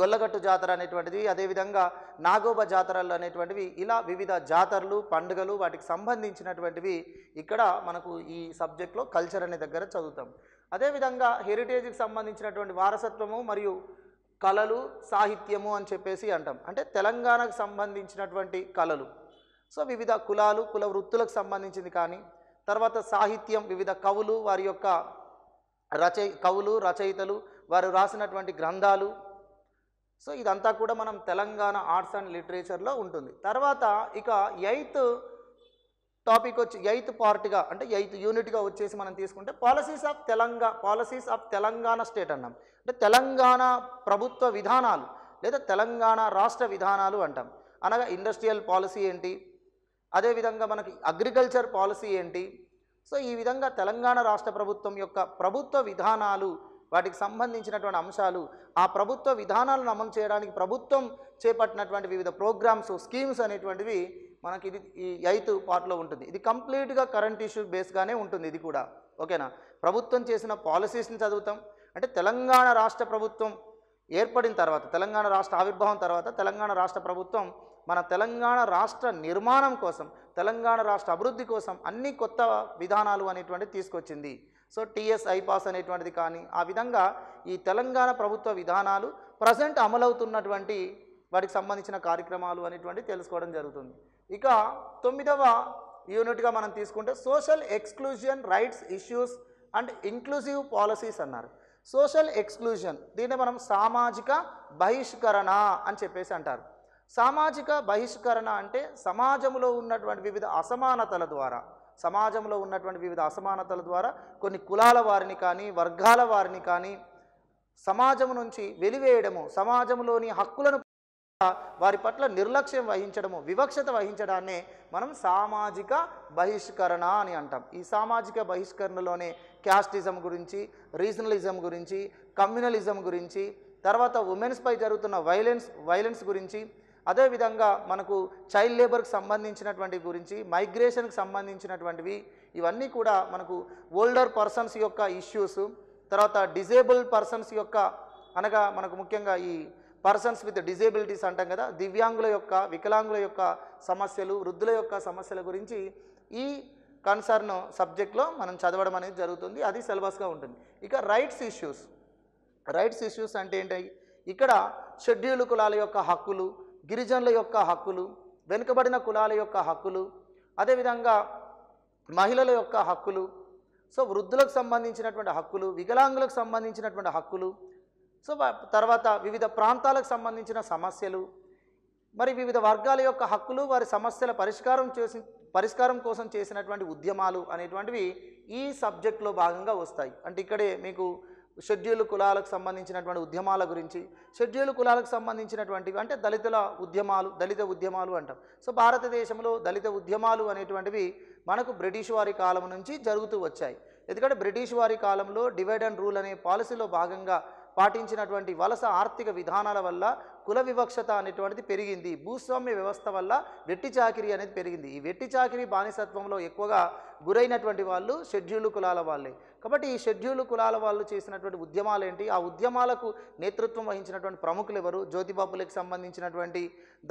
గొల్లగట్టు జాతర అనేటువంటిది అదేవిధంగా నాగోబ జాతరలు అనేటువంటివి ఇలా వివిధ జాతరలు పండుగలు వాటికి సంబంధించినటువంటివి ఇక్కడ మనకు ఈ సబ్జెక్ట్లో కల్చర్ అనే దగ్గర చదువుతాం అదేవిధంగా హెరిటేజ్కి సంబంధించినటువంటి వారసత్వము మరియు కళలు సాహిత్యము అని చెప్పేసి అంటాం అంటే తెలంగాణకు సంబంధించినటువంటి కళలు సో వివిధ కులాలు కుల వృత్తులకు సంబంధించింది కానీ తర్వాత సాహిత్యం వివిధ కవులు వారి యొక్క రచయి కవులు రచయితలు వారు రాసినటువంటి గ్రంథాలు సో ఇదంతా కూడా మనం తెలంగాణ ఆర్ట్స్ అండ్ లిటరేచర్లో ఉంటుంది తర్వాత ఇక ఎయిత్ టాపిక్ వచ్చి ఎయిత్ పార్ట్గా అంటే ఎయిత్ యూనిట్గా వచ్చేసి మనం తీసుకుంటే policies of Telangana policies of Telangana state అన్నాం అంటే తెలంగాణ ప్రభుత్వ విధానాలు లేదా తెలంగాణ రాష్ట్ర విధానాలు అంటాం అనగా ఇండస్ట్రియల్ పాలసీ ఏంటి అదేవిధంగా మనకి అగ్రికల్చర్ పాలసీ ఏంటి సో ఈ విధంగా తెలంగాణ రాష్ట్ర ప్రభుత్వం యొక్క ప్రభుత్వ విధానాలు వాటికి సంబంధించినటువంటి అంశాలు ఆ ప్రభుత్వ విధానాలను అమలు చేయడానికి ప్రభుత్వం చేపట్టినటువంటి వివిధ ప్రోగ్రామ్స్ స్కీమ్స్ అనేటువంటివి మనకి ఇది ఈ ఎయిత్ పార్ట్లో ఉంటుంది ఇది కంప్లీట్గా కరెంట్ ఇష్యూ బేస్గానే ఉంటుంది ఇది కూడా ఓకేనా ప్రభుత్వం చేసిన పాలసీస్ని చదువుతాం అంటే తెలంగాణ రాష్ట్ర ప్రభుత్వం ఏర్పడిన తర్వాత తెలంగాణ రాష్ట్ర ఆవిర్భావం తర్వాత తెలంగాణ రాష్ట్ర ప్రభుత్వం మన తెలంగాణ రాష్ట్ర నిర్మాణం కోసం తెలంగాణ రాష్ట్ర అభివృద్ధి కోసం అన్ని కొత్త విధానాలు అనేటువంటివి తీసుకొచ్చింది సో టీఎస్ ఐపాస్ అనేటువంటిది కానీ ఆ విధంగా ఈ తెలంగాణ ప్రభుత్వ విధానాలు ప్రజెంట్ అమలవుతున్నటువంటి వాటికి సంబంధించిన కార్యక్రమాలు అనేటువంటివి తెలుసుకోవడం జరుగుతుంది ఇక తొమ్మిదవ యూనిట్గా మనం తీసుకుంటే social exclusion rights issues and inclusive policies అన్నారు సోషల్ ఎక్స్క్లూజన్ దీన్ని మనం సామాజిక బహిష్కరణ అని చెప్పేసి అంటారు సామాజిక బహిష్కరణ అంటే సమాజంలో ఉన్నటువంటి వివిధ అసమానతల ద్వారా సమాజంలో ఉన్నటువంటి వివిధ అసమానతల ద్వారా కొన్ని కులాల వారిని కానీ వర్గాల వారిని కానీ సమాజం నుంచి వెలివేయడము సమాజంలోని హక్కులను వారి పట్ల నిర్లక్ష్యం వహించడము వివక్షత వహించడాన్నే మనం సామాజిక బహిష్కరణ అని అంటాం ఈ సామాజిక బహిష్కరణలోనే క్యాస్టిజం గురించి రీజనలిజం గురించి కమ్యూనలిజం గురించి తర్వాత ఉమెన్స్పై జరుగుతున్న వైలెన్స్ వైలెన్స్ గురించి అదేవిధంగా మనకు చైల్డ్ లేబర్కి సంబంధించినటువంటి గురించి మైగ్రేషన్కి సంబంధించినటువంటివి ఇవన్నీ కూడా మనకు ఓల్డర్ పర్సన్స్ యొక్క ఇష్యూస్ తర్వాత డిజేబుల్ పర్సన్స్ యొక్క అనగా మనకు ముఖ్యంగా ఈ పర్సన్స్ విత్ డిజేబిలిటీస్ అంటాం కదా దివ్యాంగుల యొక్క వికలాంగుల యొక్క సమస్యలు వృద్ధుల యొక్క సమస్యల గురించి ఈ కన్సర్న్ సబ్జెక్ట్లో మనం చదవడం అనేది జరుగుతుంది అది సిలబస్గా ఉంటుంది ఇక రైట్స్ ఇష్యూస్ రైట్స్ ఇష్యూస్ అంటే ఏంటి ఇక్కడ షెడ్యూల్ కులాల యొక్క హక్కులు గిరిజనుల యొక్క హక్కులు వెనుకబడిన కులాల యొక్క హక్కులు అదేవిధంగా మహిళల యొక్క హక్కులు సో వృద్ధులకు సంబంధించినటువంటి హక్కులు వికలాంగులకు సంబంధించినటువంటి హక్కులు సో తర్వాత వివిధ ప్రాంతాలకు సంబంధించిన సమస్యలు మరి వివిధ వర్గాల యొక్క హక్కులు వారి సమస్యల పరిష్కారం చేసి పరిష్కారం కోసం చేసినటువంటి ఉద్యమాలు అనేటువంటివి ఈ సబ్జెక్ట్లో భాగంగా వస్తాయి అంటే ఇక్కడే మీకు షెడ్యూల్ కులాలకు సంబంధించినటువంటి ఉద్యమాల గురించి షెడ్యూల్ కులాలకు సంబంధించినటువంటివి అంటే దళితుల ఉద్యమాలు దళిత ఉద్యమాలు అంటాం సో భారతదేశంలో దళిత ఉద్యమాలు అనేటువంటివి మనకు బ్రిటిష్ వారి కాలం నుంచి జరుగుతూ వచ్చాయి ఎందుకంటే బ్రిటిష్ వారి కాలంలో డివైడ్ అండ్ రూల్ అనే పాలసీలో భాగంగా పాటించినటువంటి వలస ఆర్థిక విధానాల వల్ల కుల వివక్షత అనేటువంటిది పెరిగింది భూస్వామ్య వ్యవస్థ వల్ల వెట్టి చాకిరీ అనేది పెరిగింది ఈ వెట్టి చాకిరీ బానిసత్వంలో ఎక్కువగా గురైనటువంటి వాళ్ళు షెడ్యూల్ కులాల వాళ్ళే కాబట్టి ఈ షెడ్యూల్ కులాల వాళ్ళు చేసినటువంటి ఉద్యమాలు ఏంటి ఆ ఉద్యమాలకు నేతృత్వం వహించినటువంటి ప్రముఖులు ఎవరు జ్యోతిబాబులకు సంబంధించినటువంటి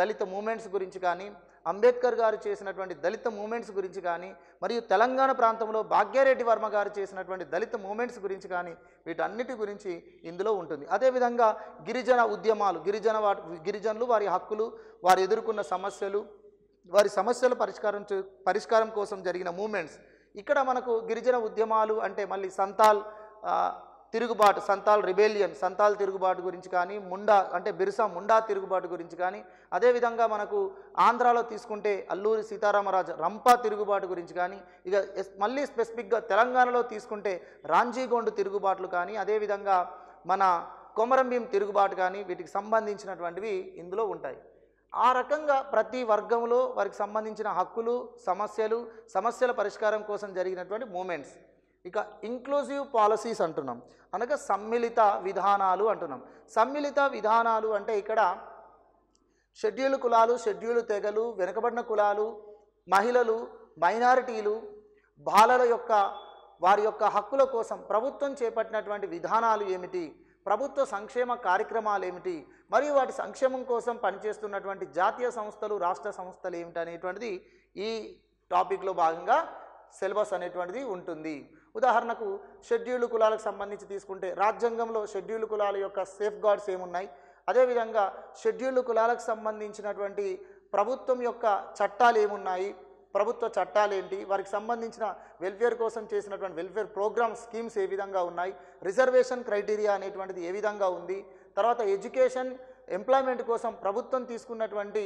దళిత మూమెంట్స్ గురించి కానీ అంబేద్కర్ గారు చేసినటువంటి దళిత మూమెంట్స్ గురించి కానీ మరియు తెలంగాణ ప్రాంతంలో భాగ్యారెడ్డి వర్మ గారు చేసినటువంటి దళిత మూమెంట్స్ గురించి కానీ వీటన్నిటి గురించి ఇందులో ఉంటుంది అదేవిధంగా గిరిజన ఉద్యమాలు గిరిజన గిరిజనులు వారి హక్కులు వారు ఎదుర్కొన్న సమస్యలు వారి సమస్యల పరిష్కారం పరిష్కారం కోసం జరిగిన మూమెంట్స్ ఇక్కడ మనకు గిరిజన ఉద్యమాలు అంటే మళ్ళీ సంతాల్ తిరుగుబాటు సంతాల్ రిబేలియన్ సంతాల్ తిరుగుబాటు గురించి కానీ ముండా అంటే బిర్సా ముండా తిరుగుబాటు గురించి కానీ అదేవిధంగా మనకు ఆంధ్రాలో తీసుకుంటే అల్లూరి సీతారామరాజు రంపా తిరుగుబాటు గురించి కానీ ఇక మళ్ళీ స్పెసిఫిక్గా తెలంగాణలో తీసుకుంటే రాంజీగోండు తిరుగుబాట్లు కానీ అదేవిధంగా మన కొమరంభీం తిరుగుబాటు కానీ వీటికి సంబంధించినటువంటివి ఇందులో ఉంటాయి ఆ రకంగా ప్రతి వర్గంలో వారికి సంబంధించిన హక్కులు సమస్యలు సమస్యల పరిష్కారం కోసం జరిగినటువంటి మూమెంట్స్ ఇక ఇంక్లూజివ్ పాలసీస్ అంటున్నాం అనగా సమ్మిళిత విధానాలు అంటున్నాం సమ్మిళిత విధానాలు అంటే ఇక్కడ షెడ్యూల్ కులాలు షెడ్యూల్ తెగలు వెనుకబడిన కులాలు మహిళలు మైనారిటీలు బాలల యొక్క వారి యొక్క హక్కుల కోసం ప్రభుత్వం చేపట్టినటువంటి విధానాలు ఏమిటి ప్రభుత్వ సంక్షేమ కార్యక్రమాలు ఏమిటి మరియు వాటి సంక్షేమం కోసం పనిచేస్తున్నటువంటి జాతీయ సంస్థలు రాష్ట్ర సంస్థలు ఏమిటి అనేటువంటిది ఈ టాపిక్లో భాగంగా సిలబస్ అనేటువంటిది ఉంటుంది ఉదాహరణకు షెడ్యూల్డ్ కులాలకు సంబంధించి తీసుకుంటే రాజ్యాంగంలో షెడ్యూల్డ్ కులాల యొక్క సేఫ్ గార్డ్స్ ఏమున్నాయి అదేవిధంగా షెడ్యూల్డ్ కులాలకు సంబంధించినటువంటి ప్రభుత్వం యొక్క చట్టాలు ఏమున్నాయి ప్రభుత్వ చట్టాలు ఏంటి వారికి సంబంధించిన వెల్ఫేర్ కోసం చేసినటువంటి వెల్ఫేర్ ప్రోగ్రామ్ స్కీమ్స్ ఏ విధంగా ఉన్నాయి రిజర్వేషన్ క్రైటీరియా అనేటువంటిది ఏ విధంగా ఉంది తర్వాత ఎడ్యుకేషన్ ఎంప్లాయ్మెంట్ కోసం ప్రభుత్వం తీసుకున్నటువంటి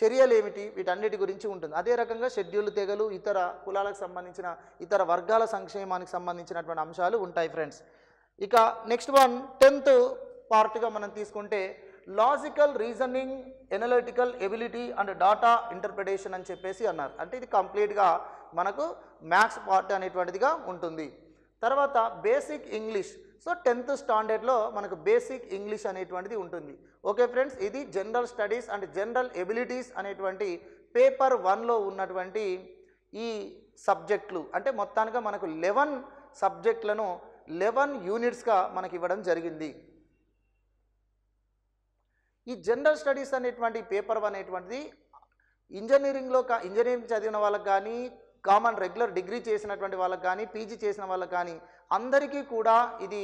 చర్యలు ఏమిటి వీటన్నిటి గురించి ఉంటుంది అదే రకంగా షెడ్యూల్ తెగలు ఇతర కులాలకు సంబంధించిన ఇతర వర్గాల సంక్షేమానికి సంబంధించినటువంటి అంశాలు ఉంటాయి ఫ్రెండ్స్ ఇక నెక్స్ట్ వన్ టెన్త్ పార్ట్గా మనం తీసుకుంటే logical reasoning analytical ability and data interpretation అని చెప్పేసి అన్నారు అంటే ఇది కంప్లీట్గా మనకు మ్యాథ్స్ పార్ట్ అనేటువంటిదిగా ఉంటుంది తర్వాత బేసిక్ ఇంగ్లీష్ సో టెన్త్ స్టాండర్డ్లో మనకు బేసిక్ ఇంగ్లీష్ అనేటువంటిది ఉంటుంది ఓకే ఫ్రెండ్స్ ఇది general studies and general abilities అనేటువంటి పేపర్ వన్లో ఉన్నటువంటి ఈ సబ్జెక్టులు అంటే మొత్తానికి మనకు లెవెన్ సబ్జెక్టులను లెవెన్ యూనిట్స్గా మనకి ఇవ్వడం జరిగింది ఈ జనరల్ స్టడీస్ అనేటువంటి పేపర్ అనేటువంటిది ఇంజనీరింగ్లో ఇంజనీరింగ్ చదివిన వాళ్ళకి కానీ కామన్ రెగ్యులర్ డిగ్రీ చేసినటువంటి వాళ్ళకి కానీ పీజీ చేసిన వాళ్ళకి కానీ అందరికీ కూడా ఇది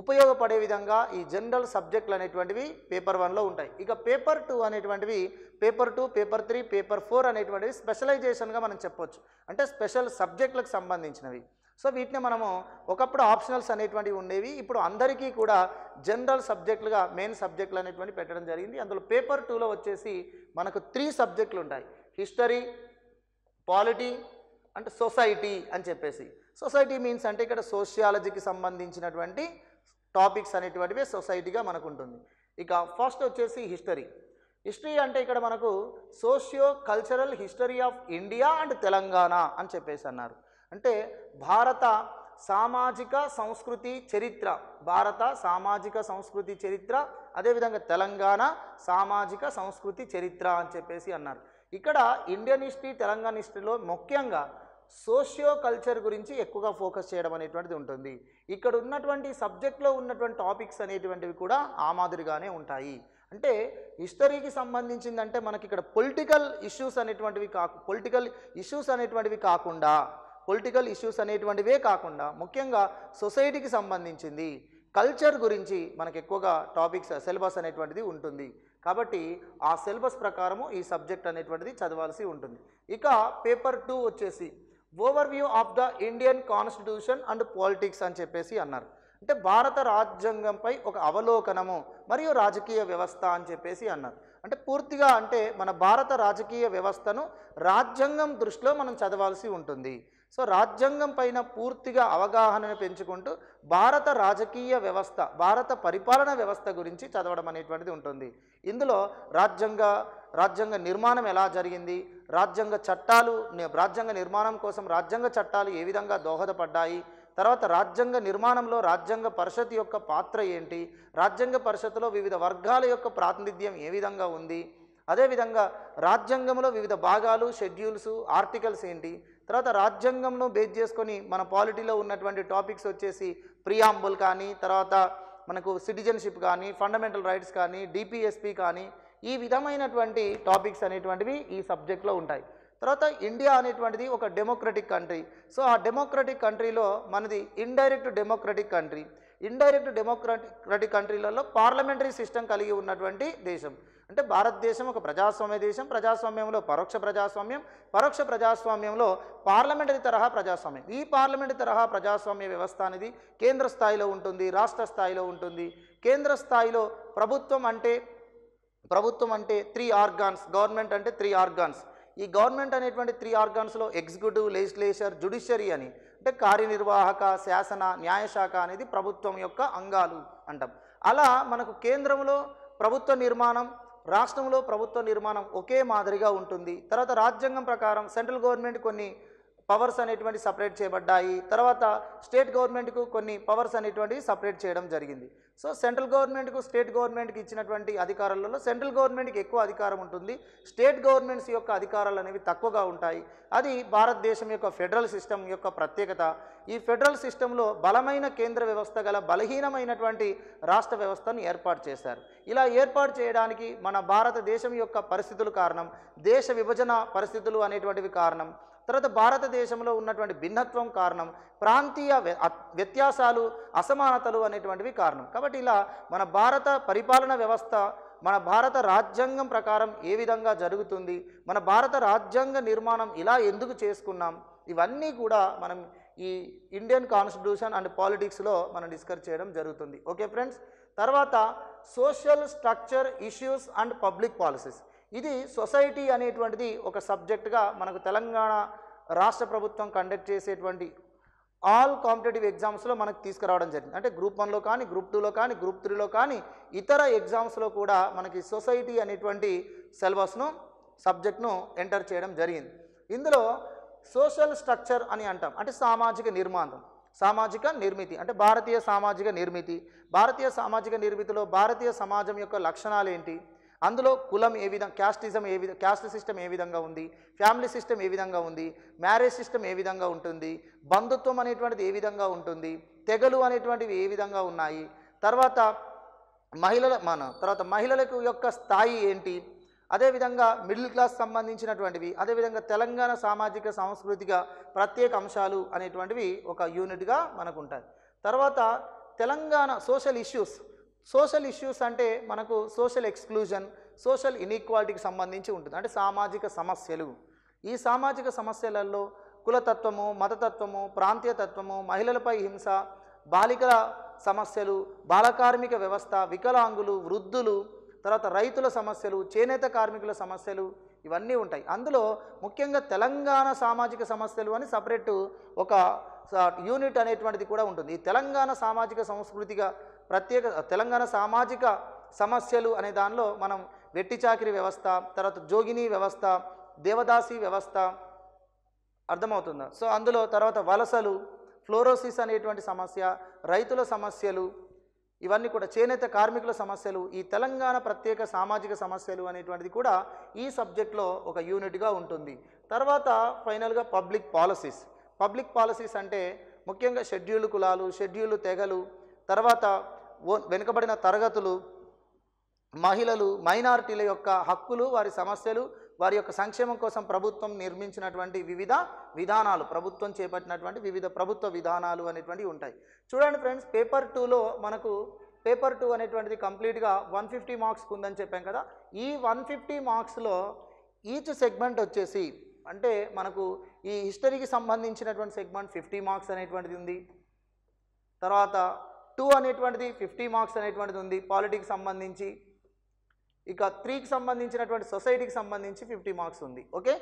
ఉపయోగపడే విధంగా ఈ జనరల్ సబ్జెక్టులు అనేటువంటివి పేపర్ వన్లో ఉంటాయి ఇక పేపర్ టూ అనేటువంటివి paper two paper three paper four అనేటువంటివి స్పెషలైజేషన్గా మనం చెప్పొచ్చు అంటే స్పెషల్ సబ్జెక్టులకు సంబంధించినవి సో వీటిని మనము ఒకప్పుడు ఆప్షనల్స్ అనేటువంటివి ఉండేవి ఇప్పుడు అందరికీ కూడా జనరల్ సబ్జెక్టులుగా మెయిన్ సబ్జెక్టులు అనేటువంటి పెట్టడం జరిగింది అందులో పేపర్ టూలో వచ్చేసి మనకు త్రీ సబ్జెక్టులు ఉంటాయి హిస్టరీ పాలిటీ అండ్ సొసైటీ అని చెప్పేసి సొసైటీ మీన్స్ అంటే ఇక్కడ సోషియాలజీకి సంబంధించినటువంటి టాపిక్స్ అనేటువంటివి సొసైటీగా మనకు ఉంటుంది ఇక ఫస్ట్ వచ్చేసి హిస్టరీ హిస్టరీ అంటే ఇక్కడ మనకు socio cultural history of India and Telangana అని చెప్పేసి అన్నారు అంటే భారత సామాజిక సంస్కృతి చరిత్ర భారత సామాజిక సంస్కృతి చరిత్ర అదేవిధంగా తెలంగాణ సామాజిక సంస్కృతి చరిత్ర అని చెప్పేసి అన్నారు ఇక్కడ ఇండియన్ హిస్టరీ తెలంగాణ హిస్టరీలో ముఖ్యంగా సోషియో కల్చర్ గురించి ఎక్కువగా ఫోకస్ చేయడం అనేటువంటిది ఉంటుంది ఇక్కడ ఉన్నటువంటి సబ్జెక్ట్లో ఉన్నటువంటి టాపిక్స్ అనేటువంటివి కూడా ఆ మాదిరిగానే ఉంటాయి అంటే హిస్టరీకి సంబంధించిందంటే మనకి ఇక్కడ పొలిటికల్ ఇష్యూస్ అనేటువంటివి కాకు పొలిటికల్ ఇష్యూస్ అనేటువంటివి కాకుండా పొలిటికల్ ఇష్యూస్ అనేటువంటివే కాకుండా ముఖ్యంగా సొసైటీకి సంబంధించింది కల్చర్ గురించి మనకు ఎక్కువగా టాపిక్స్ సిలబస్ అనేటువంటిది ఉంటుంది కాబట్టి ఆ సిలబస్ ప్రకారము ఈ సబ్జెక్ట్ అనేటువంటిది చదవాల్సి ఉంటుంది ఇక పేపర్ టూ వచ్చేసి overview of the Indian constitution and politics అని చెప్పేసి అన్నారు అంటే భారత రాజ్యాంగంపై ఒక అవలోకనము మరియు రాజకీయ వ్యవస్థ అని చెప్పేసి అన్నారు అంటే పూర్తిగా అంటే మన భారత రాజకీయ వ్యవస్థను రాజ్యాంగం దృష్టిలో మనం చదవాల్సి ఉంటుంది సో రాజ్యాంగం పైన పూర్తిగా అవగాహనను పెంచుకుంటూ భారత రాజకీయ వ్యవస్థ భారత పరిపాలన వ్యవస్థ గురించి చదవడం అనేటువంటిది ఉంటుంది ఇందులో రాజ్యాంగ రాజ్యాంగ నిర్మాణం ఎలా జరిగింది రాజ్యాంగ చట్టాలు రాజ్యాంగ నిర్మాణం కోసం రాజ్యాంగ చట్టాలు ఏ విధంగా దోహదపడ్డాయి తర్వాత రాజ్యాంగ నిర్మాణంలో రాజ్యాంగ పరిషత్ యొక్క పాత్ర ఏంటి రాజ్యాంగ పరిషత్లో వివిధ వర్గాల యొక్క ప్రాతినిధ్యం ఏ విధంగా ఉంది అదేవిధంగా రాజ్యాంగంలో వివిధ భాగాలు షెడ్యూల్స్ ఆర్టికల్స్ ఏంటి తర్వాత రాజ్యాంగంను బేస్ చేసుకొని మన పాలిటీలో ఉన్నటువంటి టాపిక్స్ వచ్చేసి ప్రియాంబుల్ కానీ తర్వాత మనకు సిటిజన్షిప్ కానీ ఫండమెంటల్ రైట్స్ కానీ డిపిఎస్పి కానీ ఈ విధమైనటువంటి టాపిక్స్ అనేటువంటివి ఈ సబ్జెక్ట్లో ఉంటాయి తర్వాత ఇండియా అనేటువంటిది ఒక డెమోక్రటిక్ కంట్రీ సో ఆ డెమోక్రటిక్ కంట్రీలో మనది indirect democratic country indirect democratic కంట్రీలలో పార్లమెంటరీ సిస్టమ్ కలిగి ఉన్నటువంటి దేశం అంటే భారతదేశం ఒక ప్రజాస్వామ్య దేశం ప్రజాస్వామ్యంలో పరోక్ష ప్రజాస్వామ్యం పరోక్ష ప్రజాస్వామ్యంలో పార్లమెంటరీ తరహా ప్రజాస్వామ్యం ఈ పార్లమెంటరీ తరహా ప్రజాస్వామ్య వ్యవస్థ అనేది కేంద్ర స్థాయిలో ఉంటుంది రాష్ట్ర స్థాయిలో ఉంటుంది కేంద్ర స్థాయిలో ప్రభుత్వం అంటే ప్రభుత్వం అంటే త్రీ ఆర్గాన్స్ గవర్నమెంట్ అంటే త్రీ ఆర్గాన్స్ ఈ గవర్నమెంట్ అనేటువంటి త్రీ ఆర్గాన్స్లో ఎగ్జిక్యూటివ్ లెజిస్లేచర్ జుడిషియరీ అని అంటే కార్యనిర్వాహక శాసన న్యాయశాఖ అనేది ప్రభుత్వం యొక్క అంగాలు అంటాం అలా మనకు కేంద్రంలో ప్రభుత్వ నిర్మాణం రాష్ట్రంలో ప్రభుత్వ నిర్మాణం ఒకే మాదిరిగా ఉంటుంది తర్వాత రాజ్యాంగం ప్రకారం సెంట్రల్ గవర్నమెంట్ కొన్ని పవర్స్ అనేటువంటి సపరేట్ చేయబడ్డాయి తర్వాత స్టేట్ గవర్నమెంట్కు కొన్ని పవర్స్ అనేటువంటివి సపరేట్ చేయడం జరిగింది సో సెంట్రల్ గవర్నమెంట్కు స్టేట్ గవర్నమెంట్కి ఇచ్చినటువంటి అధికారాలలో సెంట్రల్ గవర్నమెంట్కి ఎక్కువ అధికారం ఉంటుంది స్టేట్ గవర్నమెంట్స్ యొక్క అధికారాలు అనేవి తక్కువగా ఉంటాయి అది భారతదేశం యొక్క ఫెడరల్ సిస్టమ్ యొక్క ప్రత్యేకత ఈ ఫెడరల్ సిస్టంలో బలమైన కేంద్ర వ్యవస్థ గల బలహీనమైనటువంటి రాష్ట్ర వ్యవస్థను ఏర్పాటు చేశారు ఇలా ఏర్పాటు చేయడానికి మన భారతదేశం యొక్క పరిస్థితులు కారణం దేశ విభజన పరిస్థితులు అనేటువంటివి కారణం తర్వాత భారతదేశంలో ఉన్నటువంటి భిన్నత్వం కారణం ప్రాంతీయ వ్యత్యాసాలు అసమానతలు అనేటువంటివి కారణం కాబట్టి ఇలా మన భారత పరిపాలన వ్యవస్థ మన భారత రాజ్యాంగం ప్రకారం ఏ విధంగా జరుగుతుంది మన భారత రాజ్యాంగ నిర్మాణం ఇలా ఎందుకు చేసుకున్నాం ఇవన్నీ కూడా మనం ఈ ఇండియన్ కాన్స్టిట్యూషన్ అండ్ పాలిటిక్స్లో మనం డిస్కస్ చేయడం జరుగుతుంది ఓకే ఫ్రెండ్స్ తర్వాత social structure issues and public policies ఇది సొసైటీ అనేటువంటిది ఒక సబ్జెక్టుగా మనకు తెలంగాణ రాష్ట్ర ప్రభుత్వం కండక్ట్ చేసేటువంటి ఆల్ కాంపిటేటివ్ ఎగ్జామ్స్లో మనకు తీసుకురావడం జరిగింది అంటే గ్రూప్ వన్లో కానీ గ్రూప్ టూలో కానీ గ్రూప్ త్రీలో కానీ ఇతర ఎగ్జామ్స్లో కూడా మనకి సొసైటీ అనేటువంటి సిలబస్ను సబ్జెక్ట్ను ఎంటర్ చేయడం జరిగింది ఇందులో సోషల్ స్ట్రక్చర్ అని అంటాం అంటే సామాజిక నిర్మాణం సామాజిక నిర్మితి అంటే భారతీయ సామాజిక నిర్మితి భారతీయ సామాజిక నిర్మితిలో భారతీయ సమాజం యొక్క లక్షణాలు ఏంటి అందులో కులం ఏ విధంగా క్యాస్టిజం ఏ విధంగా క్యాస్ట్ సిస్టమ్ ఏ విధంగా ఉంది ఫ్యామిలీ సిస్టమ్ ఏ విధంగా ఉంది మ్యారేజ్ సిస్టమ్ ఏ విధంగా ఉంటుంది బంధుత్వం అనేటువంటిది ఏ విధంగా ఉంటుంది తెగలు అనేటువంటివి ఏ విధంగా ఉన్నాయి తర్వాత మహిళల మన తర్వాత మహిళలకు యొక్క స్థాయి ఏంటి అదేవిధంగా మిడిల్ క్లాస్ సంబంధించినటువంటివి అదేవిధంగా తెలంగాణ సామాజిక సాంస్కృతిక ప్రత్యేక అంశాలు అనేటువంటివి ఒక యూనిట్గా మనకు ఉంటాయి తర్వాత Telangana social issues social issues అంటే మనకు సోషల్ ఎక్స్క్లూజన్ సోషల్ ఇన్ఈక్వాలిటీకి సంబంధించి ఉంటుంది అంటే సామాజిక సమస్యలు ఈ సామాజిక సమస్యలలో కులతత్వము మతతత్వము ప్రాంతీయతత్వము మహిళలపై హింస బాలికల సమస్యలు బాలకార్మిక వ్యవస్థ వికలాంగులు వృద్ధులు తర్వాత రైతుల సమస్యలు చేనేత కార్మికుల సమస్యలు ఇవన్నీ ఉంటాయి అందులో ముఖ్యంగా తెలంగాణ సామాజిక సమస్యలు అని సపరేటు ఒక యూనిట్ అనేటువంటిది కూడా ఉంటుంది ఈ తెలంగాణ సామాజిక సంస్కృతిగా ప్రత్యేక తెలంగాణ సామాజిక సమస్యలు అనే దానిలో మనం వెట్టిచాకిరి వ్యవస్థ తర్వాత జోగిని వ్యవస్థ దేవదాసి వ్యవస్థ అర్థమవుతుందా సో అందులో తర్వాత వలసలు ఫ్లోరోసిస్ అనేటువంటి సమస్య రైతుల సమస్యలు ఇవన్నీ కూడా చేనేత కార్మికుల సమస్యలు ఈ తెలంగాణ ప్రత్యేక సామాజిక సమస్యలు అనేటువంటిది కూడా ఈ సబ్జెక్ట్లో ఒక యూనిట్గా ఉంటుంది తర్వాత ఫైనల్గా పబ్లిక్ పాలసీస్ పబ్లిక్ పాలసీస్ అంటే ముఖ్యంగా షెడ్యూల్ కులాలు షెడ్యూల్ తెగలు తర్వాత వెనుకబడిన తరగతులు మహిళలు మైనారిటీల యొక్క హక్కులు వారి సమస్యలు వారి యొక్క సంక్షేమం కోసం ప్రభుత్వం నిర్మించినటువంటి వివిధ విధానాలు ప్రభుత్వం చేపట్టినటువంటి వివిధ ప్రభుత్వ విధానాలు అనేటువంటివి ఉంటాయి చూడండి ఫ్రెండ్స్ పేపర్ టూలో మనకు పేపర్ టూ అనేటువంటిది కంప్లీట్గా వన్ ఫిఫ్టీ మార్క్స్ ఉందని చెప్పాం కదా ఈ వన్ ఫిఫ్టీ మార్క్స్లో ఈచ్ సెగ్మెంట్ వచ్చేసి అంటే మనకు ఈ హిస్టరీకి సంబంధించినటువంటి సెగ్మెంట్ ఫిఫ్టీ మార్క్స్ అనేటువంటిది ఉంది తర్వాత టూ అనేటువంటిది ఫిఫ్టీ మార్క్స్ అనేటువంటిది ఉంది పాలిటిక్స్ సంబంధించి ఇక త్రీకి సంబంధించినటువంటి సొసైటీకి సంబంధించి ఫిఫ్టీ మార్క్స్ ఉంది ఓకే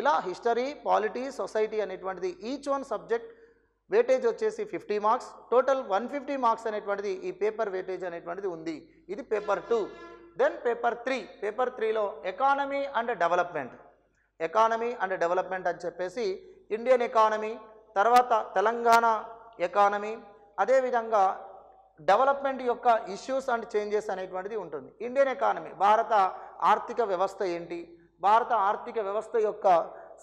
ఇలా హిస్టరీ పాలిటీ సొసైటీ అనేటువంటిది ఈచ్ వన్ సబ్జెక్ట్ వేటేజ్ వచ్చేసి fifty marks total one fifty marks అనేటువంటిది ఈ పేపర్ వేటేజ్ అనేటువంటిది ఉంది ఇది paper two then paper three paper త్రీలో economy and development economy and development అని చెప్పేసి ఇండియన్ ఎకానమీ తర్వాత తెలంగాణ ఎకానమీ అదేవిధంగా డెవలప్మెంట్ యొక్క ఇష్యూస్ అండ్ చేంజెస్ అనేటువంటిది ఉంటుంది ఇండియన్ ఎకానమీ భారత ఆర్థిక వ్యవస్థ ఏంటి భారత ఆర్థిక వ్యవస్థ యొక్క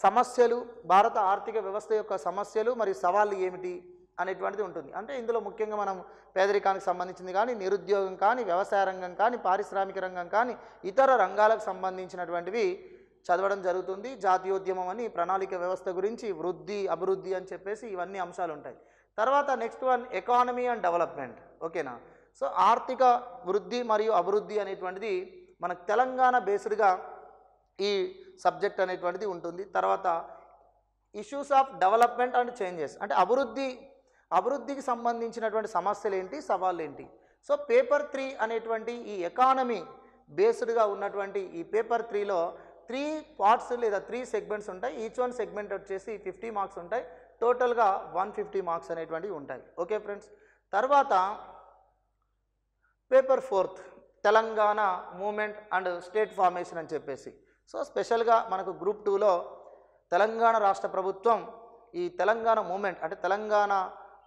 సమస్యలు భారత ఆర్థిక వ్యవస్థ యొక్క సమస్యలు మరియు సవాళ్ళు ఏమిటి అనేటువంటిది ఉంటుంది అంటే ఇందులో ముఖ్యంగా మనం పేదరికానికి సంబంధించింది కానీ నిరుద్యోగం కానీ వ్యవసాయ రంగం కానీ పారిశ్రామిక రంగం కానీ ఇతర రంగాలకు సంబంధించినటువంటివి చదవడం జరుగుతుంది జాతీయోద్యమం అని ప్రణాళిక వ్యవస్థ గురించి వృద్ధి అభివృద్ధి అని చెప్పేసి ఇవన్నీ అంశాలు ఉంటాయి తర్వాత next one economy and development ఓకేనా సో ఆర్థిక వృద్ధి మరియు అభివృద్ధి అనేటువంటిది మనకు తెలంగాణ బేస్డ్గా ఈ సబ్జెక్ట్ అనేటువంటిది ఉంటుంది తర్వాత issues of development and changes అంటే అభివృద్ధి అభివృద్ధికి సంబంధించినటువంటి సమస్యలు ఏంటి సవాళ్ళు ఏంటి సో పేపర్ త్రీ అనేటువంటి ఈ ఎకానమీ బేస్డ్గా ఉన్నటువంటి ఈ పేపర్ త్రీలో త్రీ పార్ట్స్ లేదా త్రీ సెగ్మెంట్స్ ఉంటాయి ఈచ్ వన్ సెగ్మెంట్ వచ్చేసి ఫిఫ్టీ మార్క్స్ ఉంటాయి టోటల్గా వన్ ఫిఫ్టీ మార్క్స్ అనేటువంటివి ఉంటాయి ఓకే ఫ్రెండ్స్ తర్వాత paper fourth Telangana movement and state formation అని చెప్పేసి సో స్పెషల్గా మనకు గ్రూప్ టూలో తెలంగాణ రాష్ట్ర ప్రభుత్వం ఈ తెలంగాణ మూమెంట్ అంటే తెలంగాణ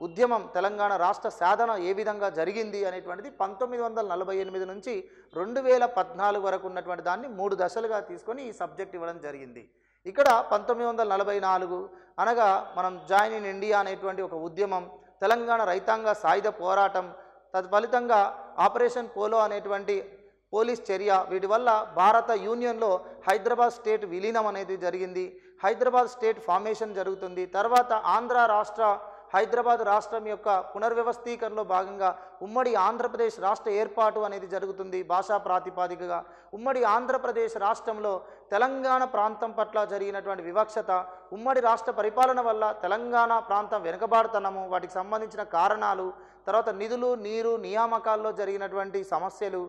ఉద్యమం తెలంగాణ రాష్ట్ర సాధన ఏ విధంగా జరిగింది అనేటువంటిది పంతొమ్మిది వందల నలభై ఎనిమిది నుంచి రెండు వేల పద్నాలుగు వరకు ఉన్నటువంటి దాన్ని మూడు దశలుగా తీసుకొని ఈ సబ్జెక్ట్ ఇవ్వడం జరిగింది ఇక్కడ పంతొమ్మిది వందల నలభై నాలుగు అనగా మనం జాయిన్ ఇన్ ఇండియా అనేటువంటి ఒక ఉద్యమం తెలంగాణ రైతాంగ సాయుధ పోరాటం తత్ఫలితంగా ఆపరేషన్ పోలో అనేటువంటి పోలీస్ చర్య వీటి వల్ల భారత యూనియన్లో హైదరాబాద్ స్టేట్ విలీనం అనేది జరిగింది హైదరాబాద్ స్టేట్ ఫార్మేషన్ జరుగుతుంది తర్వాత ఆంధ్ర రాష్ట్ర హైదరాబాద్ రాష్ట్రం యొక్క పునర్వ్యవస్థీకరణలో భాగంగా ఉమ్మడి ఆంధ్రప్రదేశ్ రాష్ట్ర ఏర్పాటు అనేది జరుగుతుంది భాషా ప్రాతిపాదికగా ఉమ్మడి ఆంధ్రప్రదేశ్ రాష్ట్రంలో తెలంగాణ ప్రాంతం పట్ల జరిగినటువంటి వివక్షత ఉమ్మడి రాష్ట్ర పరిపాలన వల్ల తెలంగాణ ప్రాంతం వెనుకబాడుతనము వాటికి సంబంధించిన కారణాలు తర్వాత నిధులు నీరు నియామకాల్లో జరిగినటువంటి సమస్యలు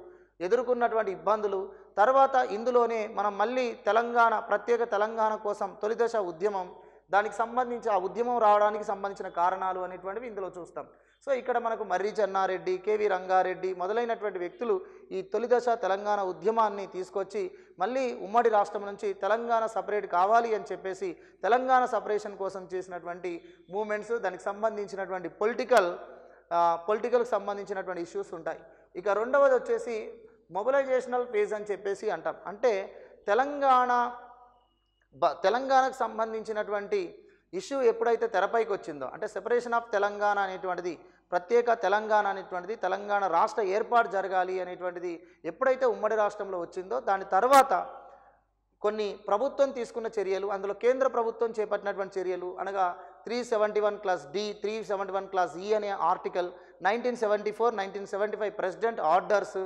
ఎదుర్కొన్నటువంటి ఇబ్బందులు తర్వాత ఇందులోనే మనం మళ్ళీ తెలంగాణ ప్రత్యేక తెలంగాణ కోసం తొలిదశ ఉద్యమం దానికి సంబంధించి ఆ ఉద్యమం రావడానికి సంబంధించిన కారణాలు అనేటువంటివి ఇందులో చూస్తాం సో ఇక్కడ మనకు మర్రి చెన్నారెడ్డి కేవి రంగారెడ్డి మొదలైనటువంటి వ్యక్తులు ఈ తొలిదశ తెలంగాణ ఉద్యమాన్ని తీసుకొచ్చి మళ్ళీ ఉమ్మడి రాష్ట్రం నుంచి తెలంగాణ సపరేట్ కావాలి అని చెప్పేసి తెలంగాణ సపరేషన్ కోసం చేసినటువంటి మూమెంట్స్ దానికి సంబంధించినటువంటి పొలిటికల్ పొలిటికల్కి సంబంధించినటువంటి ఇష్యూస్ ఉంటాయి ఇక రెండవది వచ్చేసి మొబిలైజేషనల్ ఫేజ్ అని చెప్పేసి అంటాం అంటే తెలంగాణ తెలంగాణకు సంబంధించినటువంటి ఇష్యూ ఎప్పుడైతే తెరపైకి వచ్చిందో అంటే సెపరేషన్ ఆఫ్ తెలంగాణ అనేటువంటిది ప్రత్యేక తెలంగాణ అనేటువంటిది తెలంగాణ రాష్ట్ర ఏర్పాటు జరగాలి అనేటువంటిది ఎప్పుడైతే ఉమ్మడి రాష్ట్రంలో వచ్చిందో దాని తర్వాత కొన్ని ప్రభుత్వం తీసుకున్న చర్యలు అందులో కేంద్ర ప్రభుత్వం చేపట్టినటువంటి చర్యలు అనగా three seventy one class D three seventy one class ఈ అనే article nineteen seventy four nineteen seventy five president orders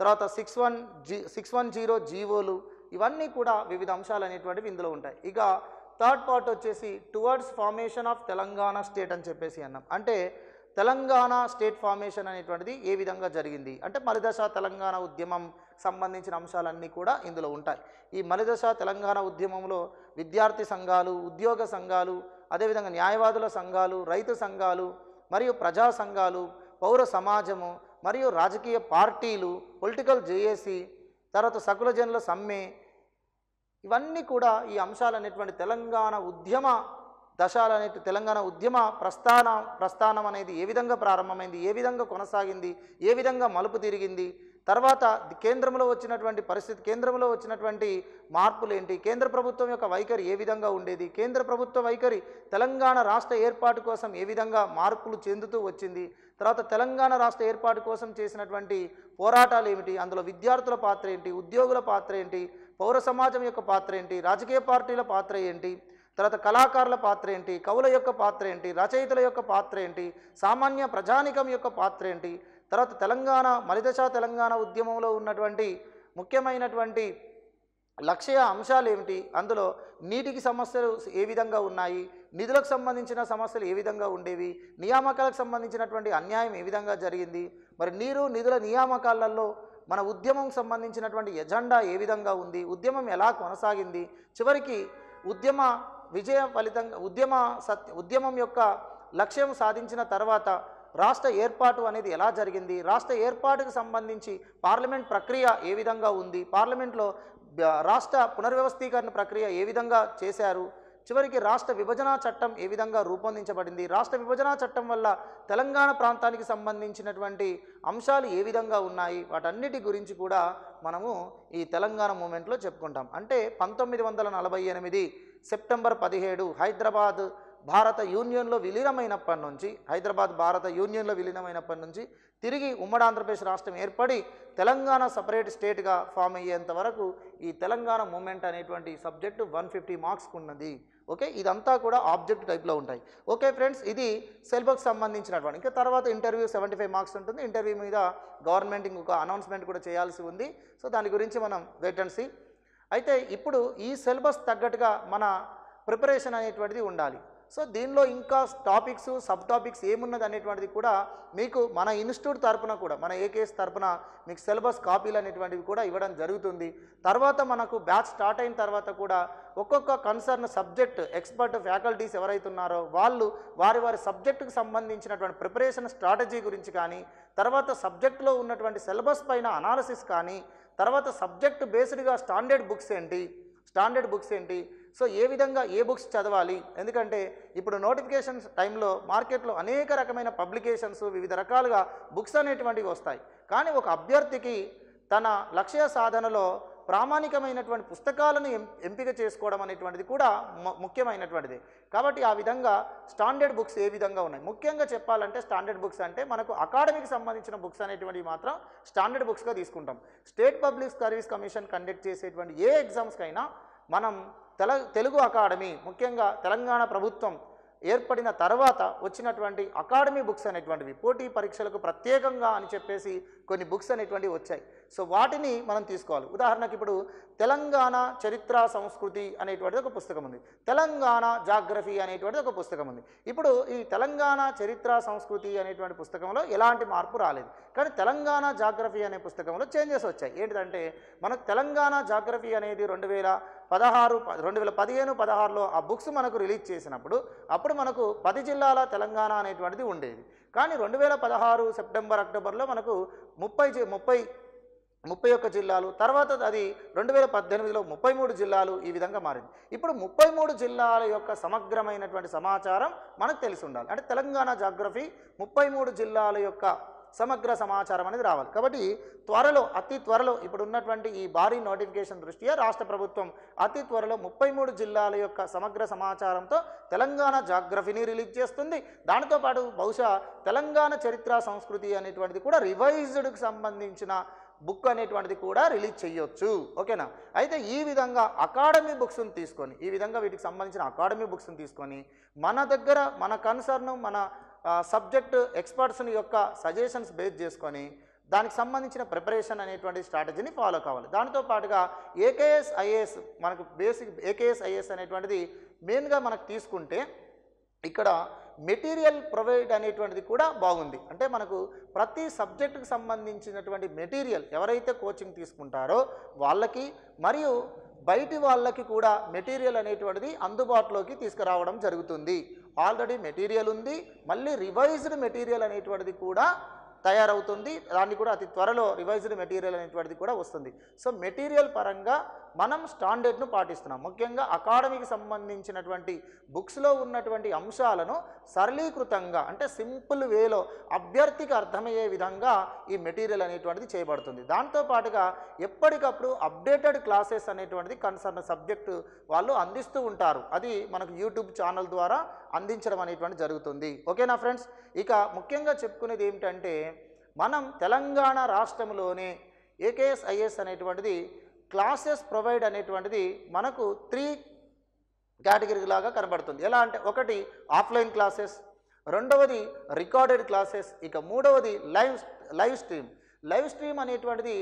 తర్వాత six one G six one zero జీవోలు ఇవన్నీ కూడా వివిధ అంశాలు అనేటువంటివి ఇందులో ఉంటాయి ఇక థర్డ్ పార్ట్ వచ్చేసి towards formation of Telangana state అని చెప్పేసి అన్నాం అంటే తెలంగాణ స్టేట్ ఫార్మేషన్ అనేటువంటిది ఏ విధంగా జరిగింది అంటే మలిదశ తెలంగాణ ఉద్యమం సంబంధించిన అంశాలన్నీ కూడా ఇందులో ఉంటాయి ఈ మలిదశ తెలంగాణ ఉద్యమంలో విద్యార్థి సంఘాలు ఉద్యోగ సంఘాలు అదేవిధంగా న్యాయవాదుల సంఘాలు రైతు సంఘాలు మరియు ప్రజా సంఘాలు పౌర సమాజము మరియు రాజకీయ పార్టీలు పొలిటికల్ జేఏసీ తర్వాత సకుల జనుల సమ్మె ఇవన్నీ కూడా ఈ అంశాలు అనేటువంటి తెలంగాణ ఉద్యమ దశాలు అనేది తెలంగాణ ఉద్యమ ప్రస్థాన ప్రస్థానం అనేది ఏ విధంగా ప్రారంభమైంది ఏ విధంగా కొనసాగింది ఏ విధంగా మలుపు తిరిగింది తర్వాత కేంద్రంలో వచ్చినటువంటి పరిస్థితి కేంద్రంలో వచ్చినటువంటి మార్పులు ఏంటి కేంద్ర ప్రభుత్వం యొక్క వైఖరి ఏ విధంగా ఉండేది కేంద్ర ప్రభుత్వ వైఖరి తెలంగాణ రాష్ట్ర ఏర్పాటు కోసం ఏ విధంగా మార్పులు చెందుతూ వచ్చింది తర్వాత తెలంగాణ రాష్ట్ర ఏర్పాటు కోసం చేసినటువంటి పోరాటాలు ఏమిటి అందులో విద్యార్థుల పాత్ర ఏంటి ఉద్యోగుల పాత్ర ఏంటి పౌర సమాజం యొక్క పాత్ర ఏంటి రాజకీయ పార్టీల పాత్ర ఏంటి తర్వాత కళాకారుల పాత్ర ఏంటి కవుల యొక్క పాత్ర ఏంటి రచయితల యొక్క పాత్ర ఏంటి సామాన్య ప్రజానికం యొక్క పాత్ర ఏంటి తర్వాత తెలంగాణ మలిదశ తెలంగాణ ఉద్యమంలో ఉన్నటువంటి ముఖ్యమైనటువంటి లక్ష్య అంశాలు ఏమిటి అందులో నీటికి సమస్యలు ఏ విధంగా ఉన్నాయి నిధులకు సంబంధించిన సమస్యలు ఏ విధంగా ఉండేవి నియామకాలకు సంబంధించినటువంటి అన్యాయం ఏ విధంగా జరిగింది మరి నీరు నిధుల నియామకాలలో మన ఉద్యమం సంబంధించినటువంటి ఎజెండా ఏ విధంగా ఉంది ఉద్యమం ఎలా కొనసాగింది చివరికి ఉద్యమ విజయ ఫలితంగా ఉద్యమ సత్య ఉద్యమం యొక్క లక్ష్యం సాధించిన తర్వాత రాష్ట్ర ఏర్పాటు అనేది ఎలా జరిగింది రాష్ట్ర ఏర్పాటుకు సంబంధించి పార్లమెంట్ ప్రక్రియ ఏ విధంగా ఉంది పార్లమెంట్లో రాష్ట్ర పునర్వ్యవస్థీకరణ ప్రక్రియ ఏ విధంగా చేశారు చివరికి రాష్ట్ర విభజన చట్టం ఏ విధంగా రూపొందించబడింది రాష్ట్ర విభజన చట్టం వల్ల తెలంగాణ ప్రాంతానికి సంబంధించినటువంటి అంశాలు ఏ విధంగా ఉన్నాయి వాటన్నిటి గురించి కూడా మనము ఈ తెలంగాణ మూమెంట్లో చెప్పుకుంటాం అంటే పంతొమ్మిది వందల నలభై ఎనిమిది సెప్టెంబర్ పదిహేడు హైదరాబాద్ భారత యూనియన్లో విలీనమైనప్పటి నుంచి హైదరాబాద్ భారత యూనియన్లో విలీనమైనప్పటి నుంచి తిరిగి ఉమ్మడి ఆంధ్రప్రదేశ్ రాష్ట్రం ఏర్పడి తెలంగాణ సపరేట్ స్టేట్గా ఫామ్ అయ్యేంత వరకు ఈ తెలంగాణ మూమెంట్ అనేటువంటి సబ్జెక్టు వన్ ఫిఫ్టీ మార్క్స్కు ఉన్నది ఓకే ఇదంతా కూడా ఆబ్జెక్ట్ టైప్లో ఉంటాయి ఓకే ఫ్రెండ్స్ ఇది సిలబస్ సంబంధించినటువంటి ఇంకా తర్వాత ఇంటర్వ్యూ సెవెంటీ ఫైవ్ మార్క్స్ ఉంటుంది ఇంటర్వ్యూ మీద గవర్నమెంట్ ఇంకొక అనౌన్స్మెంట్ కూడా చేయాల్సి ఉంది సో దాని గురించి మనం వెయిట్ అయితే ఇప్పుడు ఈ సిలబస్ తగ్గట్టుగా మన ప్రిపరేషన్ అనేటువంటిది ఉండాలి సో దీనిలో ఇంకా టాపిక్స్ సబ్ టాపిక్స్ ఏమున్నది అనేటువంటిది కూడా మీకు మన ఇన్స్టిట్యూట్ తరపున కూడా మన ఏకేఎస్ తరపున మీకు సిలబస్ కాపీలు అనేటువంటివి కూడా ఇవ్వడం జరుగుతుంది తర్వాత మనకు బ్యాచ్ స్టార్ట్ అయిన తర్వాత కూడా ఒక్కొక్క కన్సర్న్ సబ్జెక్ట్ ఎక్స్పర్ట్ ఫ్యాకల్టీస్ ఎవరైతే ఉన్నారో వాళ్ళు వారి వారి సబ్జెక్టుకు సంబంధించినటువంటి ప్రిపరేషన్ స్ట్రాటజీ గురించి కానీ తర్వాత సబ్జెక్టులో ఉన్నటువంటి సిలబస్ పైన అనాలసిస్ కానీ తర్వాత సబ్జెక్ట్ బేస్డ్గా స్టాండర్డ్ బుక్స్ ఏంటి స్టాండర్డ్ బుక్స్ ఏంటి సో ఏ విధంగా ఏ బుక్స్ చదవాలి ఎందుకంటే ఇప్పుడు నోటిఫికేషన్స్ టైంలో మార్కెట్లో అనేక రకమైన పబ్లికేషన్స్ వివిధ రకాలుగా బుక్స్ అనేటువంటివి వస్తాయి కానీ ఒక అభ్యర్థికి తన లక్ష్య సాధనలో ప్రామాణికమైనటువంటి పుస్తకాలను ఎంపిక చేసుకోవడం అనేటువంటిది కూడా ముఖ్యమైనటువంటిది కాబట్టి ఆ విధంగా స్టాండర్డ్ బుక్స్ ఏ విధంగా ఉన్నాయి ముఖ్యంగా చెప్పాలంటే స్టాండర్డ్ బుక్స్ అంటే మనకు అకాడమీకి సంబంధించిన బుక్స్ అనేటువంటివి మాత్రం స్టాండర్డ్ బుక్స్గా తీసుకుంటాం state public service commission conduct చేసేటువంటి ఏ ఎగ్జామ్స్కైనా మనం తెల తెలుగు అకాడమీ ముఖ్యంగా తెలంగాణ ప్రభుత్వం ఏర్పడిన తర్వాత వచ్చినటువంటి అకాడమీ బుక్స్ అనేటువంటివి పోటీ పరీక్షలకు ప్రత్యేకంగా అని చెప్పేసి కొన్ని బుక్స్ అనేటువంటివి వచ్చాయి సో వాటిని మనం తీసుకోవాలి ఉదాహరణకి ఇప్పుడు తెలంగాణ చరిత్ర సంస్కృతి అనేటువంటిది ఒక పుస్తకం ఉంది తెలంగాణ జాగ్రఫీ అనేటువంటిది ఒక పుస్తకం ఉంది ఇప్పుడు ఈ తెలంగాణ చరిత్ర సంస్కృతి అనేటువంటి పుస్తకంలో ఎలాంటి మార్పు రాలేదు కానీ తెలంగాణ జాగ్రఫీ అనే పుస్తకంలో చేంజెస్ వచ్చాయి ఏంటంటే మనకు తెలంగాణ జాగ్రఫీ అనేది రెండు వేల పదహారు రెండు వేల పదిహేను పదహారులో ఆ బుక్స్ మనకు రిలీజ్ చేసినప్పుడు అప్పుడు మనకు పది జిల్లాల తెలంగాణ అనేటువంటిది ఉండేది కానీ రెండు వేల పదహారు సెప్టెంబర్ అక్టోబర్లో మనకు ముప్పై జి ముప్పై ముప్పై ఒక్క జిల్లాలు తర్వాత అది రెండు వేల పద్దెనిమిదిలో ముప్పై మూడు జిల్లాలు ఈ విధంగా మారింది ఇప్పుడు ముప్పై మూడు జిల్లాల యొక్క సమగ్రమైనటువంటి సమాచారం మనకు తెలిసి ఉండాలి అంటే తెలంగాణ జాగ్రఫీ ముప్పై మూడు జిల్లాల యొక్క సమగ్ర సమాచారం అనేది రావాలి కాబట్టి త్వరలో అతి త్వరలో ఇప్పుడు ఉన్నటువంటి ఈ భారీ నోటిఫికేషన్ దృష్ట్యా రాష్ట్ర ప్రభుత్వం అతి త్వరలో ముప్పై మూడు జిల్లాల యొక్క సమగ్ర సమాచారంతో తెలంగాణ జాగ్రఫీని రిలీజ్ చేస్తుంది దానితోపాటు బహుశా తెలంగాణ చరిత్ర సంస్కృతి అనేటువంటిది కూడా రివైజ్డ్కి సంబంధించిన బుక్ అనేటువంటిది కూడా రిలీజ్ చేయొచ్చు ఓకేనా అయితే ఈ విధంగా అకాడమీ బుక్స్ని తీసుకొని ఈ విధంగా వీటికి సంబంధించిన అకాడమీ బుక్స్ని తీసుకొని మన దగ్గర మన కన్సర్ను మన సబ్జెక్ట్ ఎక్స్పర్ట్స్ని యొక్క సజెషన్స్ బేస్ చేసుకొని దానికి సంబంధించిన ప్రిపరేషన్ అనేటువంటి స్ట్రాటజీని ఫాలో కావాలి దానితో పాటుగా ఏకేఎస్ ఐఏఎస్ మనకు బేసిక్ ఏకేఎస్ ఐఏఎస్ అనేటువంటిది మెయిన్గా మనకు తీసుకుంటే ఇక్కడ మెటీరియల్ ప్రొవైడ్ అనేటువంటిది కూడా బాగుంది అంటే మనకు ప్రతి సబ్జెక్టుకు సంబంధించినటువంటి మెటీరియల్ ఎవరైతే కోచింగ్ తీసుకుంటారో వాళ్ళకి మరియు బయటి వాళ్ళకి కూడా మెటీరియల్ అనేటువంటిది అందుబాటులోకి తీసుకురావడం జరుగుతుంది ఆల్రెడీ మెటీరియల్ ఉంది మళ్ళీ రివైజ్డ్ మెటీరియల్ అనేటువంటిది కూడా తయారవుతుంది దాన్ని కూడా అతి త్వరలో రివైజ్డ్ మెటీరియల్ అనేటువంటిది కూడా వస్తుంది సో మెటీరియల్ పరంగా మనం స్టాండర్డ్ను పాటిస్తున్నాం ముఖ్యంగా అకాడమీకి సంబంధించినటువంటి బుక్స్లో ఉన్నటువంటి అంశాలను సరళీకృతంగా అంటే సింపుల్ వేలో అభ్యర్థికి అర్థమయ్యే విధంగా ఈ మెటీరియల్ అనేటువంటిది చేయబడుతుంది దాంతోపాటుగా ఎప్పటికప్పుడు అప్డేటెడ్ క్లాసెస్ అనేటువంటిది కన్సర్న్ సబ్జెక్టు వాళ్ళు అందిస్తూ ఉంటారు అది మనకు యూట్యూబ్ ఛానల్ ద్వారా అందించడం అనేటువంటి జరుగుతుంది ఓకేనా ఫ్రెండ్స్ ఇక ముఖ్యంగా చెప్పుకునేది ఏమిటంటే మనం తెలంగాణ రాష్ట్రంలోనే ఏకేఎస్ఐఎస్ అనేటువంటిది క్లాసెస్ ప్రొవైడ్ అనేటువంటిది మనకు త్రీ కేటగిరీ లాగా కనబడుతుంది ఎలా అంటే ఒకటి ఆఫ్లైన్ క్లాసెస్ రెండవది రికార్డెడ్ క్లాసెస్ ఇక మూడవది live live stream live stream అనేటువంటిది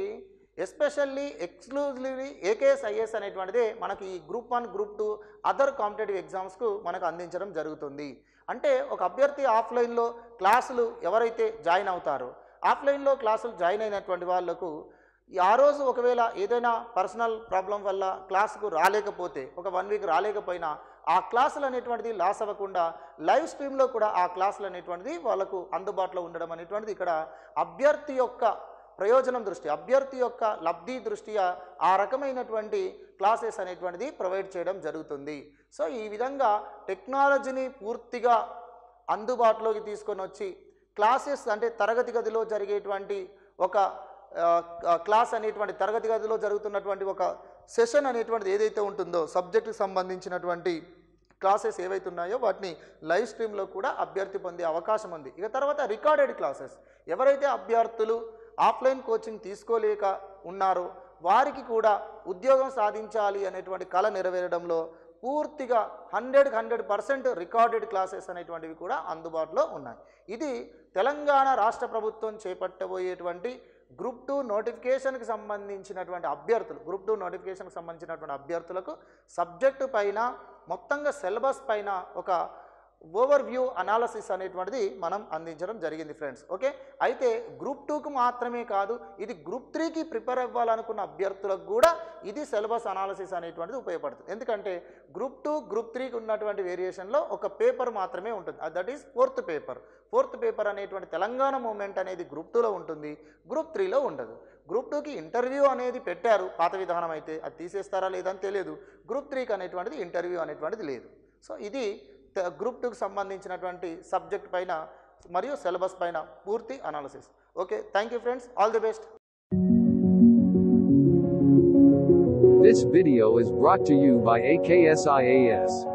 ఎస్పెషల్లీ ఎక్స్క్లూజివ్లీ ఏకేఎస్ ఐఏఎస్ అనేటువంటిది మనకి ఈ group one group two other competitive ఎగ్జామ్స్కు మనకు అందించడం జరుగుతుంది అంటే ఒక అభ్యర్థి ఆఫ్లైన్లో క్లాసులు ఎవరైతే జాయిన్ అవుతారో ఆఫ్లైన్లో క్లాసులు జాయిన్ అయినటువంటి వాళ్ళకు ఆ రోజు ఒకవేళ ఏదైనా పర్సనల్ ప్రాబ్లం వల్ల క్లాస్కు రాలేకపోతే ఒక వన్ వీక్ రాలేకపోయినా ఆ క్లాసులు అనేటువంటిది లాస్ అవ్వకుండా లైవ్ స్ట్రీమ్లో కూడా ఆ క్లాసులు అనేటువంటిది వాళ్ళకు అందుబాటులో ఉండడం అనేటువంటిది ఇక్కడ అభ్యర్థి యొక్క ప్రయోజనం దృష్టి అభ్యర్థి యొక్క లబ్ధి దృష్ట్యా ఆ రకమైనటువంటి క్లాసెస్ అనేటువంటిది ప్రొవైడ్ చేయడం జరుగుతుంది సో ఈ విధంగా టెక్నాలజీని పూర్తిగా అందుబాటులోకి తీసుకొని వచ్చి క్లాసెస్ అంటే తరగతి గదిలో జరిగేటువంటి ఒక క్లాస్ అనేటువంటి తరగతి గదిలో జరుగుతున్నటువంటి ఒక సెషన్ అనేటువంటిది ఏదైతే ఉంటుందో సబ్జెక్టుకు సంబంధించినటువంటి క్లాసెస్ ఏవైతున్నాయో వాటిని లైవ్ స్ట్రీమ్లో కూడా అభ్యర్థి పొందే అవకాశం ఉంది ఇక తర్వాత రికార్డెడ్ క్లాసెస్ ఎవరైతే అభ్యర్థులు ఆఫ్లైన్ కోచింగ్ తీసుకోలేక ఉన్నారో వారికి కూడా ఉద్యోగం సాధించాలి అనేటువంటి కళ నెరవేరడంలో పూర్తిగా hundred hundred percent recorded classes అనేటువంటివి కూడా అందుబాటులో ఉన్నాయి ఇది తెలంగాణ రాష్ట్ర ప్రభుత్వం చేపట్టబోయేటువంటి గ్రూప్ టూ నోటిఫికేషన్కి సంబంధించినటువంటి అభ్యర్థులు గ్రూప్ టూ నోటిఫికేషన్కి సంబంధించినటువంటి అభ్యర్థులకు సబ్జెక్టు పైన మొత్తంగా సిలబస్ పైన ఒక ఓవర్ వ్యూ అనాలసిస్ అనేటువంటిది మనం అందించడం జరిగింది ఫ్రెండ్స్ ఓకే అయితే గ్రూప్ టూకు మాత్రమే కాదు ఇది గ్రూప్ త్రీకి ప్రిపేర్ అవ్వాలనుకున్న అభ్యర్థులకు కూడా ఇది సిలబస్ అనాలసిస్ అనేటువంటిది ఉపయోగపడుతుంది ఎందుకంటే గ్రూప్ టూ గ్రూప్ త్రీకి ఉన్నటువంటి వేరియేషన్లో ఒక పేపర్ మాత్రమే ఉంటుంది that is fourth paper fourth paper అనేటువంటి తెలంగాణ మూమెంట్ అనేది గ్రూప్ టూలో ఉంటుంది గ్రూప్ త్రీలో ఉండదు గ్రూప్ టూకి ఇంటర్వ్యూ అనేది పెట్టారు పాత విధానం అయితే అది తీసేస్తారా లేదని తెలియదు గ్రూప్ త్రీకి అనేటువంటిది ఇంటర్వ్యూ అనేటువంటిది లేదు సో ఇది గ్రూప్ టూకి సంబంధించినటువంటి సబ్జెక్ట్ పైన మరియు సిలబస్ పైన పూర్తి analysis okay thank you friends all the best This video is brought to you by AKSIAS.